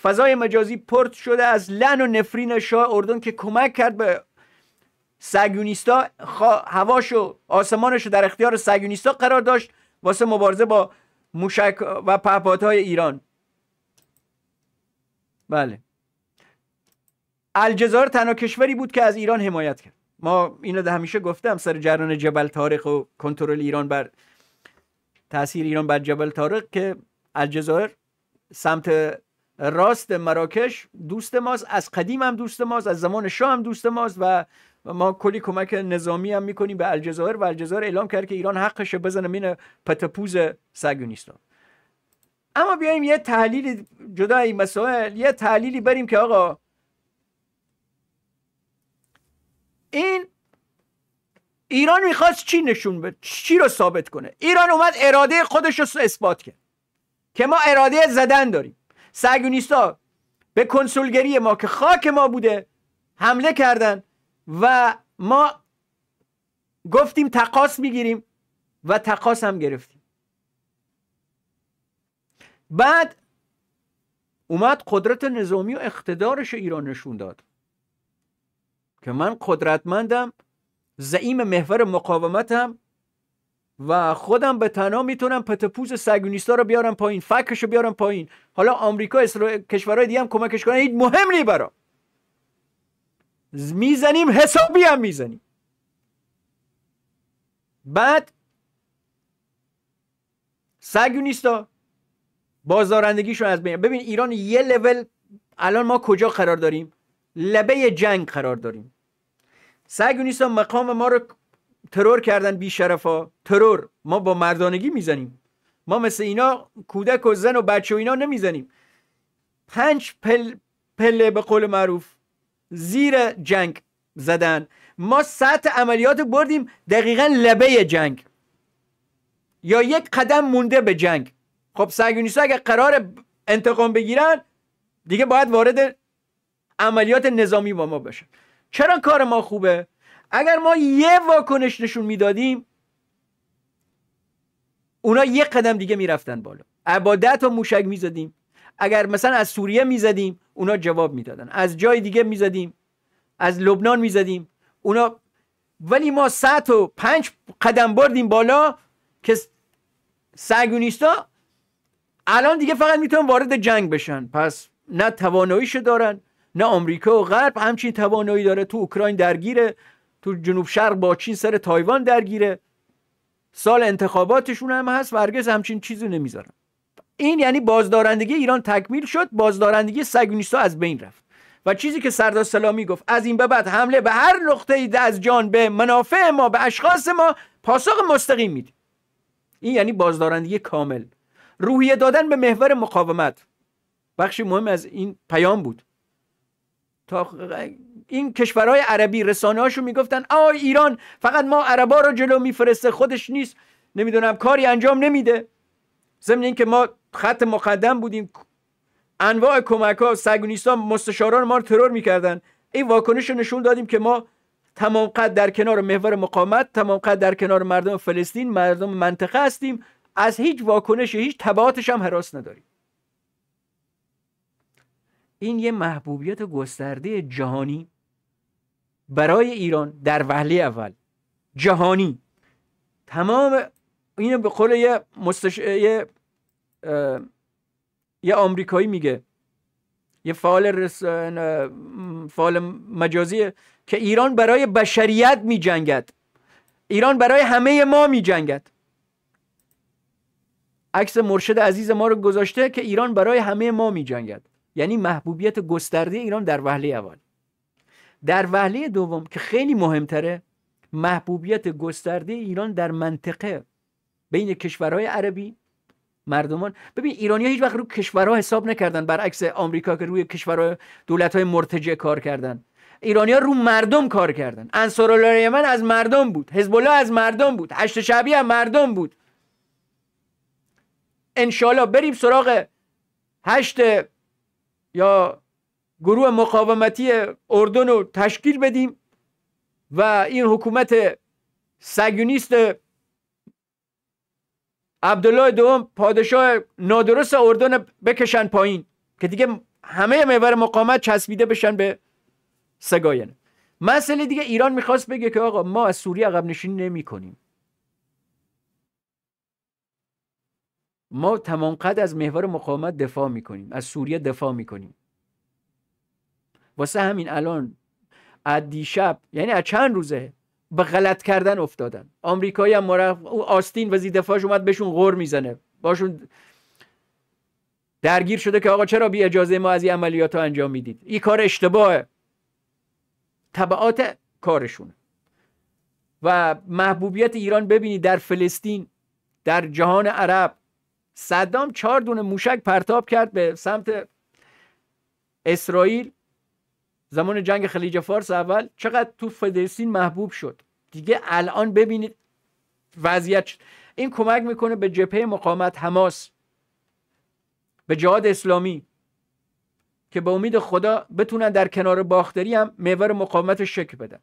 فضای مجازی پرت شده از لن و نفرین شاه اردن که کمک کرد به سگیونیستا هواش و آسمانش رو در اختیار سگیونیستا قرار داشت واسه مبارزه با موشک و پهپادهای ایران بله الجزایر تنها کشوری بود که از ایران حمایت کرد ما اینو ده همیشه گفتم سر جران جبل تاریخ و کنترل ایران بر تاثیر ایران بر جبل تاریخ که الجزایر سمت راست مراکش دوست ماست از قدیم هم دوست ماست از زمان شاه هم دوست ماست و ما کلی کمک نظامی هم میکنیم به الجزایر و الجزایر اعلام کرد که ایران حقشه بزنه مین پتپوز سگونیستان اما بیایم یه تحلیل جدا این مسائل یه تحلیلی بریم که آقا این ایران میخواست چی نشون بده چی رو ثابت کنه ایران اومد اراده خودش رو اثبات کرد که ما اراده زدن داریم سگونیستا به کنسولگری ما که خاک ما بوده حمله کردن و ما گفتیم تقاس میگیریم و تقاس هم گرفتیم بعد اومد قدرت نظامی و اقتدارش ایران نشون داد که من قدرتمندم زعیم محور مقاومتم و خودم به تنها میتونم پتپوز سگونیستا رو بیارم پایین فکش رو بیارم پایین حالا آمریکا اسرائیل کشورهای دیگه هم کمکش کنن هیچ مهم نی برا میزنیم حسابی هم میزنیم بعد سگونیستا رو از بین ببین ایران یه لول الان ما کجا قرار داریم لبه جنگ قرار داریم سگونیستا مقام ما رو ترور کردن بی شرفا ترور ما با مردانگی میزنیم ما مثل اینا کودک و زن و بچه و اینا نمیزنیم پنج پل پله به قول معروف زیر جنگ زدن ما سطح عملیات بردیم دقیقا لبه جنگ یا یک قدم مونده به جنگ خب سگیونیست اگه قرار انتقام بگیرن دیگه باید وارد عملیات نظامی با ما بشن چرا کار ما خوبه اگر ما یه واکنش نشون میدادیم اونا یه قدم دیگه میرفتن بالا عبادت و موشک میزدیم اگر مثلا از سوریه میزدیم اونا جواب میدادن از جای دیگه میزدیم از لبنان میزدیم اونا ولی ما ست و پنج قدم بردیم بالا که سگونیستا الان دیگه فقط میتونن وارد جنگ بشن پس نه تواناییشو دارن نه آمریکا و غرب همچین توانایی داره تو اوکراین درگیره تو جنوب شرق با چین سر تایوان درگیره سال انتخاباتشون هم هست و هرگز همچین چیزی نمیذارن این یعنی بازدارندگی ایران تکمیل شد بازدارندگی سگونیستا از بین رفت و چیزی که سردار سلامی گفت از این به بعد حمله به هر نقطه ای از جان به منافع ما به اشخاص ما پاسخ مستقیم میدیم این یعنی بازدارندگی کامل روحیه دادن به محور مقاومت بخشی مهم از این پیام بود تا این کشورهای عربی رسانه هاشو میگفتن آ ایران فقط ما عربا رو جلو میفرسته خودش نیست نمیدونم کاری انجام نمیده ضمن اینکه ما خط مقدم بودیم انواع کمک ها سگونیستان مستشاران ما رو ترور میکردن این واکنش رو نشون دادیم که ما تمام قد در کنار محور مقاومت تمام قد در کنار مردم فلسطین مردم منطقه هستیم از هیچ واکنش هیچ تبعاتش هم حراس نداری. این یه محبوبیت گسترده جهانی برای ایران در وهله اول جهانی تمام اینو به قول یه, یه... آمریکایی میگه یه فعال رس... فعال مجازی که ایران برای بشریت میجنگد ایران برای همه ما میجنگد عکس مرشد عزیز ما رو گذاشته که ایران برای همه ما می جنگد یعنی محبوبیت گسترده ایران در وهله اول در وهله دوم که خیلی مهمتره محبوبیت گسترده ایران در منطقه بین کشورهای عربی مردمان ببین ایرانی ها هیچ وقت رو کشورها حساب نکردن برعکس آمریکا که روی کشورها دولت های مرتجع کار کردن ایرانی ها رو مردم کار کردن انصار الله یمن از مردم بود حزب الله از مردم بود هشت شعبی از مردم بود انشالله بریم سراغ هشت یا گروه مقاومتی اردن رو تشکیل بدیم و این حکومت سگیونیست عبدالله دوم پادشاه نادرست اردن بکشن پایین که دیگه همه محور مقاومت چسبیده بشن به سگاین مسئله دیگه ایران میخواست بگه که آقا ما از سوریه عقب نشین نمی کنیم ما تمام قد از محور مقاومت دفاع میکنیم از سوریه دفاع میکنیم واسه همین الان از دیشب یعنی از چند روزه به غلط کردن افتادن آمریکایی هم مرف... او آستین وزی دفاعش اومد بهشون غور میزنه باشون درگیر شده که آقا چرا بی اجازه ما از این عملیات ها انجام میدید این کار اشتباه طبعات کارشونه و محبوبیت ایران ببینید در فلسطین در جهان عرب صدام چهار دونه موشک پرتاب کرد به سمت اسرائیل زمان جنگ خلیج فارس اول چقدر تو فدرسین محبوب شد دیگه الان ببینید وضعیت این کمک میکنه به جپه مقاومت حماس به جهاد اسلامی که به امید خدا بتونن در کنار باختری هم محور مقاومت شکل بدن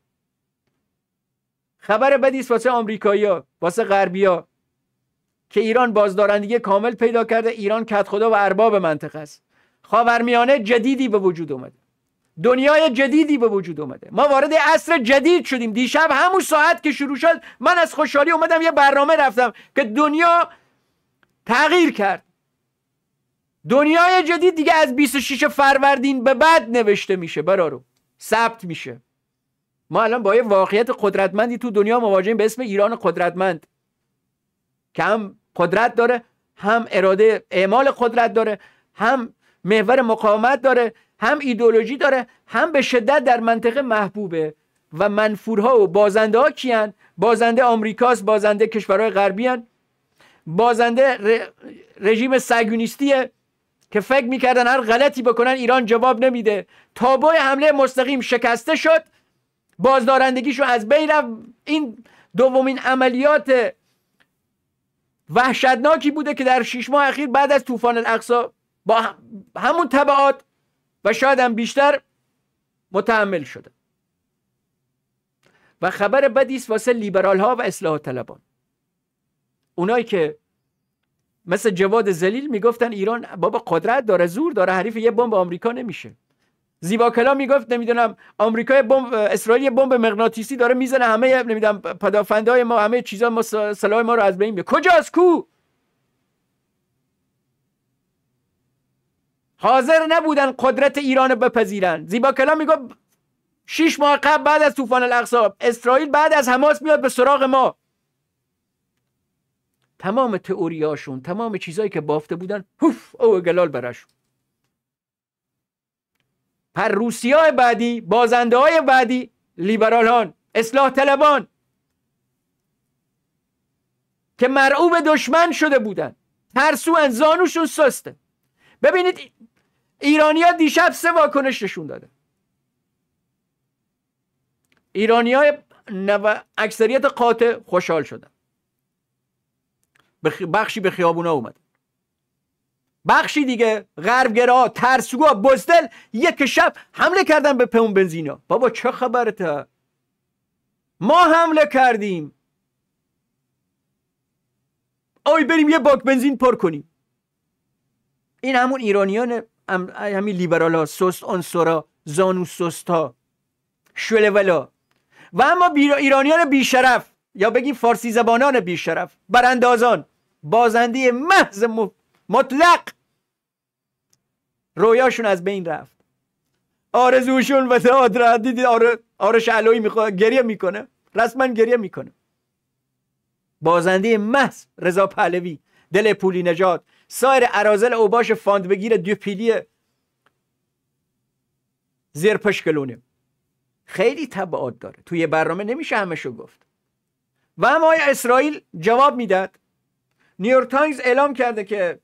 خبر بدی واسه آمریکایی‌ها واسه غربیا که ایران بازدارندگی کامل پیدا کرده ایران خدا و ارباب منطقه است خاورمیانه جدیدی به وجود اومده دنیای جدیدی به وجود اومده ما وارد عصر جدید شدیم دیشب همون ساعت که شروع شد من از خوشحالی اومدم یه برنامه رفتم که دنیا تغییر کرد دنیای جدید دیگه از 26 فروردین به بعد نوشته میشه برارو ثبت میشه ما الان با یه واقعیت قدرتمندی تو دنیا مواجهیم به اسم ایران قدرتمند کم قدرت داره هم اراده اعمال قدرت داره هم محور مقاومت داره هم ایدولوژی داره هم به شدت در منطقه محبوبه و منفورها و بازنده ها کیان بازنده آمریکاست بازنده کشورهای غربی هن. بازنده رژیم سگونیستیه که فکر میکردن هر غلطی بکنن ایران جواب نمیده تابو حمله مستقیم شکسته شد بازدارندگیشو از بین این دومین عملیات وحشتناکی بوده که در شیش ماه اخیر بعد از طوفان الاقصا با همون طبعات و شاید هم بیشتر متحمل شده و خبر بدی است واسه لیبرال ها و اصلاح طلبان اونایی که مثل جواد زلیل میگفتن ایران بابا قدرت داره زور داره حریف یه بمب آمریکا نمیشه زیبا کلام میگفت نمیدونم آمریکای بمب اسرائیل بمب مغناطیسی داره میزنه همه نمیدونم پدافندهای ما همه چیزا ما سلاح ما رو از بین میبره کجاست کو حاضر نبودن قدرت ایران رو بپذیرن زیبا کلام میگفت شیش ماه قبل بعد از طوفان الاقصا اسرائیل بعد از حماس میاد به سراغ ما تمام تئوریاشون تمام چیزایی که بافته بودن اوه او گلال براشون پر های بعدی بازنده های بعدی لیبرالان اصلاح طلبان که مرعوب دشمن شده بودن ترسو زانوشون سسته ببینید ایرانیا دیشب سه واکنش نشون داده ایرانیای نو... اکثریت قاطع خوشحال شدن بخ... بخشی به خیابونا اومد بخشی دیگه غربگرا ها بزدل یک شب حمله کردن به بنزین بنزینا بابا چه خبرته ما حمله کردیم آی بریم یه باک بنزین پر کنیم این همون ایرانیان هم همین لیبرال ها سست انصرا زانو سست ها شلولا و اما ایرانیان بیشرف یا بگیم فارسی زبانان بیشرف براندازان بازندی محض مطلق رویاشون از بین رفت آرزوشون و را دیدید آره, آره میخواد گریه میکنه رسما گریه میکنه بازنده محض رضا پهلوی دل پولی نجات سایر ارازل اوباش فاند بگیر پیلی زیر پشکلونه خیلی تبعات داره توی برنامه نمیشه همشو گفت و اما اسرائیل جواب میداد نیویورک تایمز اعلام کرده که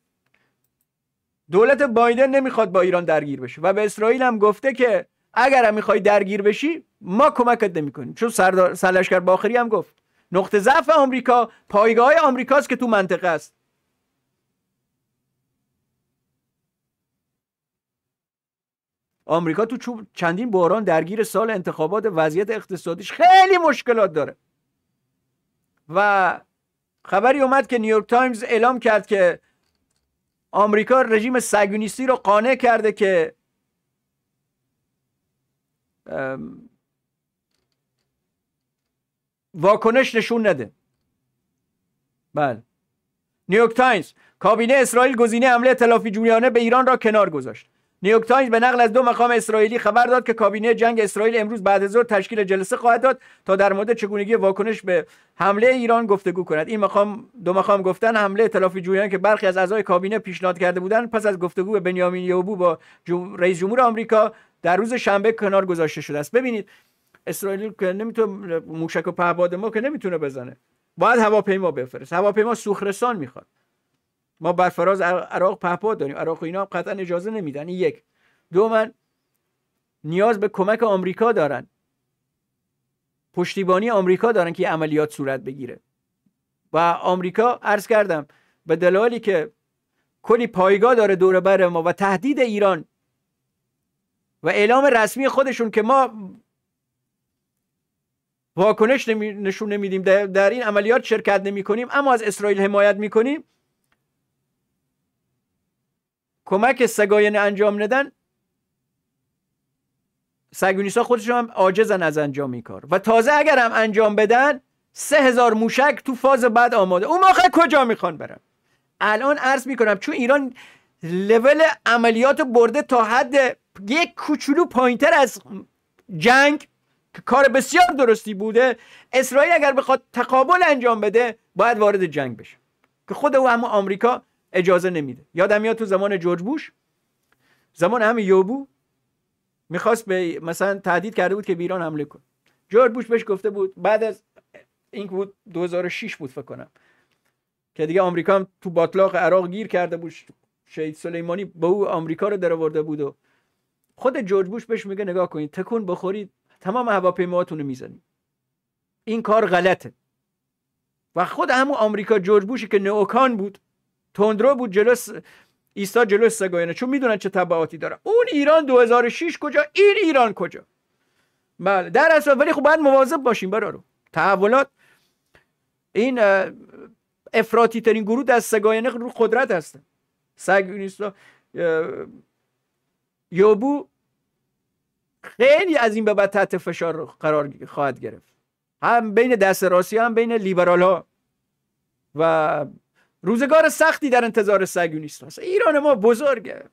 دولت بایدن نمیخواد با ایران درگیر بشه و به اسرائیل هم گفته که اگر هم میخوای درگیر بشی ما کمکت نمیکنیم چون سردار سرلشکر باخری هم گفت نقطه ضعف آمریکا پایگاه آمریکاست که تو منطقه است آمریکا تو چندین بحران درگیر سال انتخابات وضعیت اقتصادیش خیلی مشکلات داره و خبری اومد که نیویورک تایمز اعلام کرد که آمریکا رژیم سگونیستی رو قانع کرده که واکنش نشون نده بله نیویورک تایمز کابینه اسرائیل گزینه حمله تلافی جوریانه به ایران را کنار گذاشت نیویورک تایمز به نقل از دو مقام اسرائیلی خبر داد که کابینه جنگ اسرائیل امروز بعد از تشکیل جلسه خواهد داد تا در مورد چگونگی واکنش به حمله ایران گفتگو کند این مقام دو مقام گفتن حمله تلافی جویان که برخی از اعضای کابینه پیشنهاد کرده بودند پس از گفتگو به بنیامین یوبو با رئیس جمهور آمریکا در روز شنبه کنار گذاشته شده است ببینید اسرائیل که موشک و پهباد ما که نمیتونه بزنه باید هواپیما بفرست هواپیما سوخرسان میخواد ما بر فراز عراق پهپاد داریم عراق و اینا قطعا اجازه نمیدن یک دو من نیاز به کمک آمریکا دارن پشتیبانی آمریکا دارن که عملیات صورت بگیره و آمریکا عرض کردم به دلالی که کلی پایگاه داره دور بر ما و تهدید ایران و اعلام رسمی خودشون که ما واکنش نشون نمیدیم در... در این عملیات شرکت نمی کنیم اما از اسرائیل حمایت می کنیم کمک سگاین انجام ندن ها خودشون هم عاجزن از انجام این کار و تازه اگر هم انجام بدن سه هزار موشک تو فاز بعد آماده اون موقع کجا میخوان برن؟ الان عرض میکنم چون ایران لول عملیات برده تا حد یک کوچولو پایینتر از جنگ که کار بسیار درستی بوده اسرائیل اگر بخواد تقابل انجام بده باید وارد جنگ بشه که خود او هم آمریکا اجازه نمیده یادم میاد تو زمان جورج بوش زمان همین یوبو میخواست به مثلا تهدید کرده بود که به ایران حمله کن جورج بوش بهش گفته بود بعد از این بود 2006 بود فکر کنم که دیگه آمریکا هم تو باطلاق عراق گیر کرده بود شهید سلیمانی به او آمریکا رو درآورده بود و خود جورج بوش بهش میگه نگاه کنید تکون بخورید تمام هواپیماهاتون رو میزنید این کار غلطه و خود همون آمریکا جورج بوشی که نوکان بود تندرو بود جلوس ایستا جلو سگاینه چون میدونن چه تبعاتی داره اون ایران 2006 کجا این ایران کجا بله در اصل ولی خب باید مواظب باشیم رو تحولات این افراطی ترین گروه در سگاینه رو قدرت هستن سگ یوبو خیلی از این به بعد تحت فشار قرار خواهد گرفت هم بین دست راسی هم بین لیبرال ها و روزگار سختی در انتظار سگ نیست ایران ما بزرگه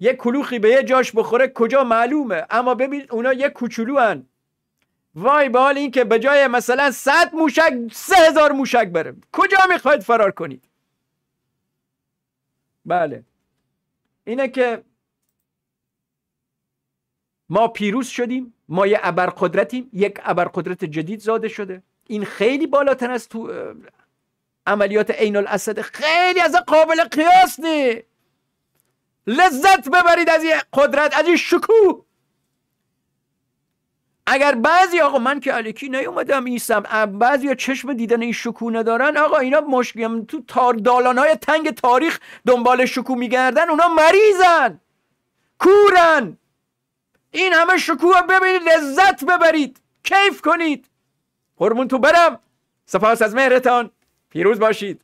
یه کلوخی به یه جاش بخوره کجا معلومه اما ببین اونا یه کوچولو هن وای به حال این که به جای مثلا 100 موشک سه هزار موشک بره کجا میخواید فرار کنید بله اینه که ما پیروز شدیم ما یه ابرقدرتیم یک ابرقدرت جدید زاده شده این خیلی بالاتر از تو عملیات عین الاسد خیلی از قابل قیاس نی لذت ببرید از این قدرت از این شکوه اگر بعضی آقا من که علیکی نیومدم ایستم بعضی ها چشم دیدن این شکو ندارن آقا اینا مشکیم تو تار دالان های تنگ تاریخ دنبال شکو میگردن اونا مریضن کورن این همه شکوه ببینید لذت ببرید کیف کنید هرمون تو برم سپاس از مهرتان پیروز باشید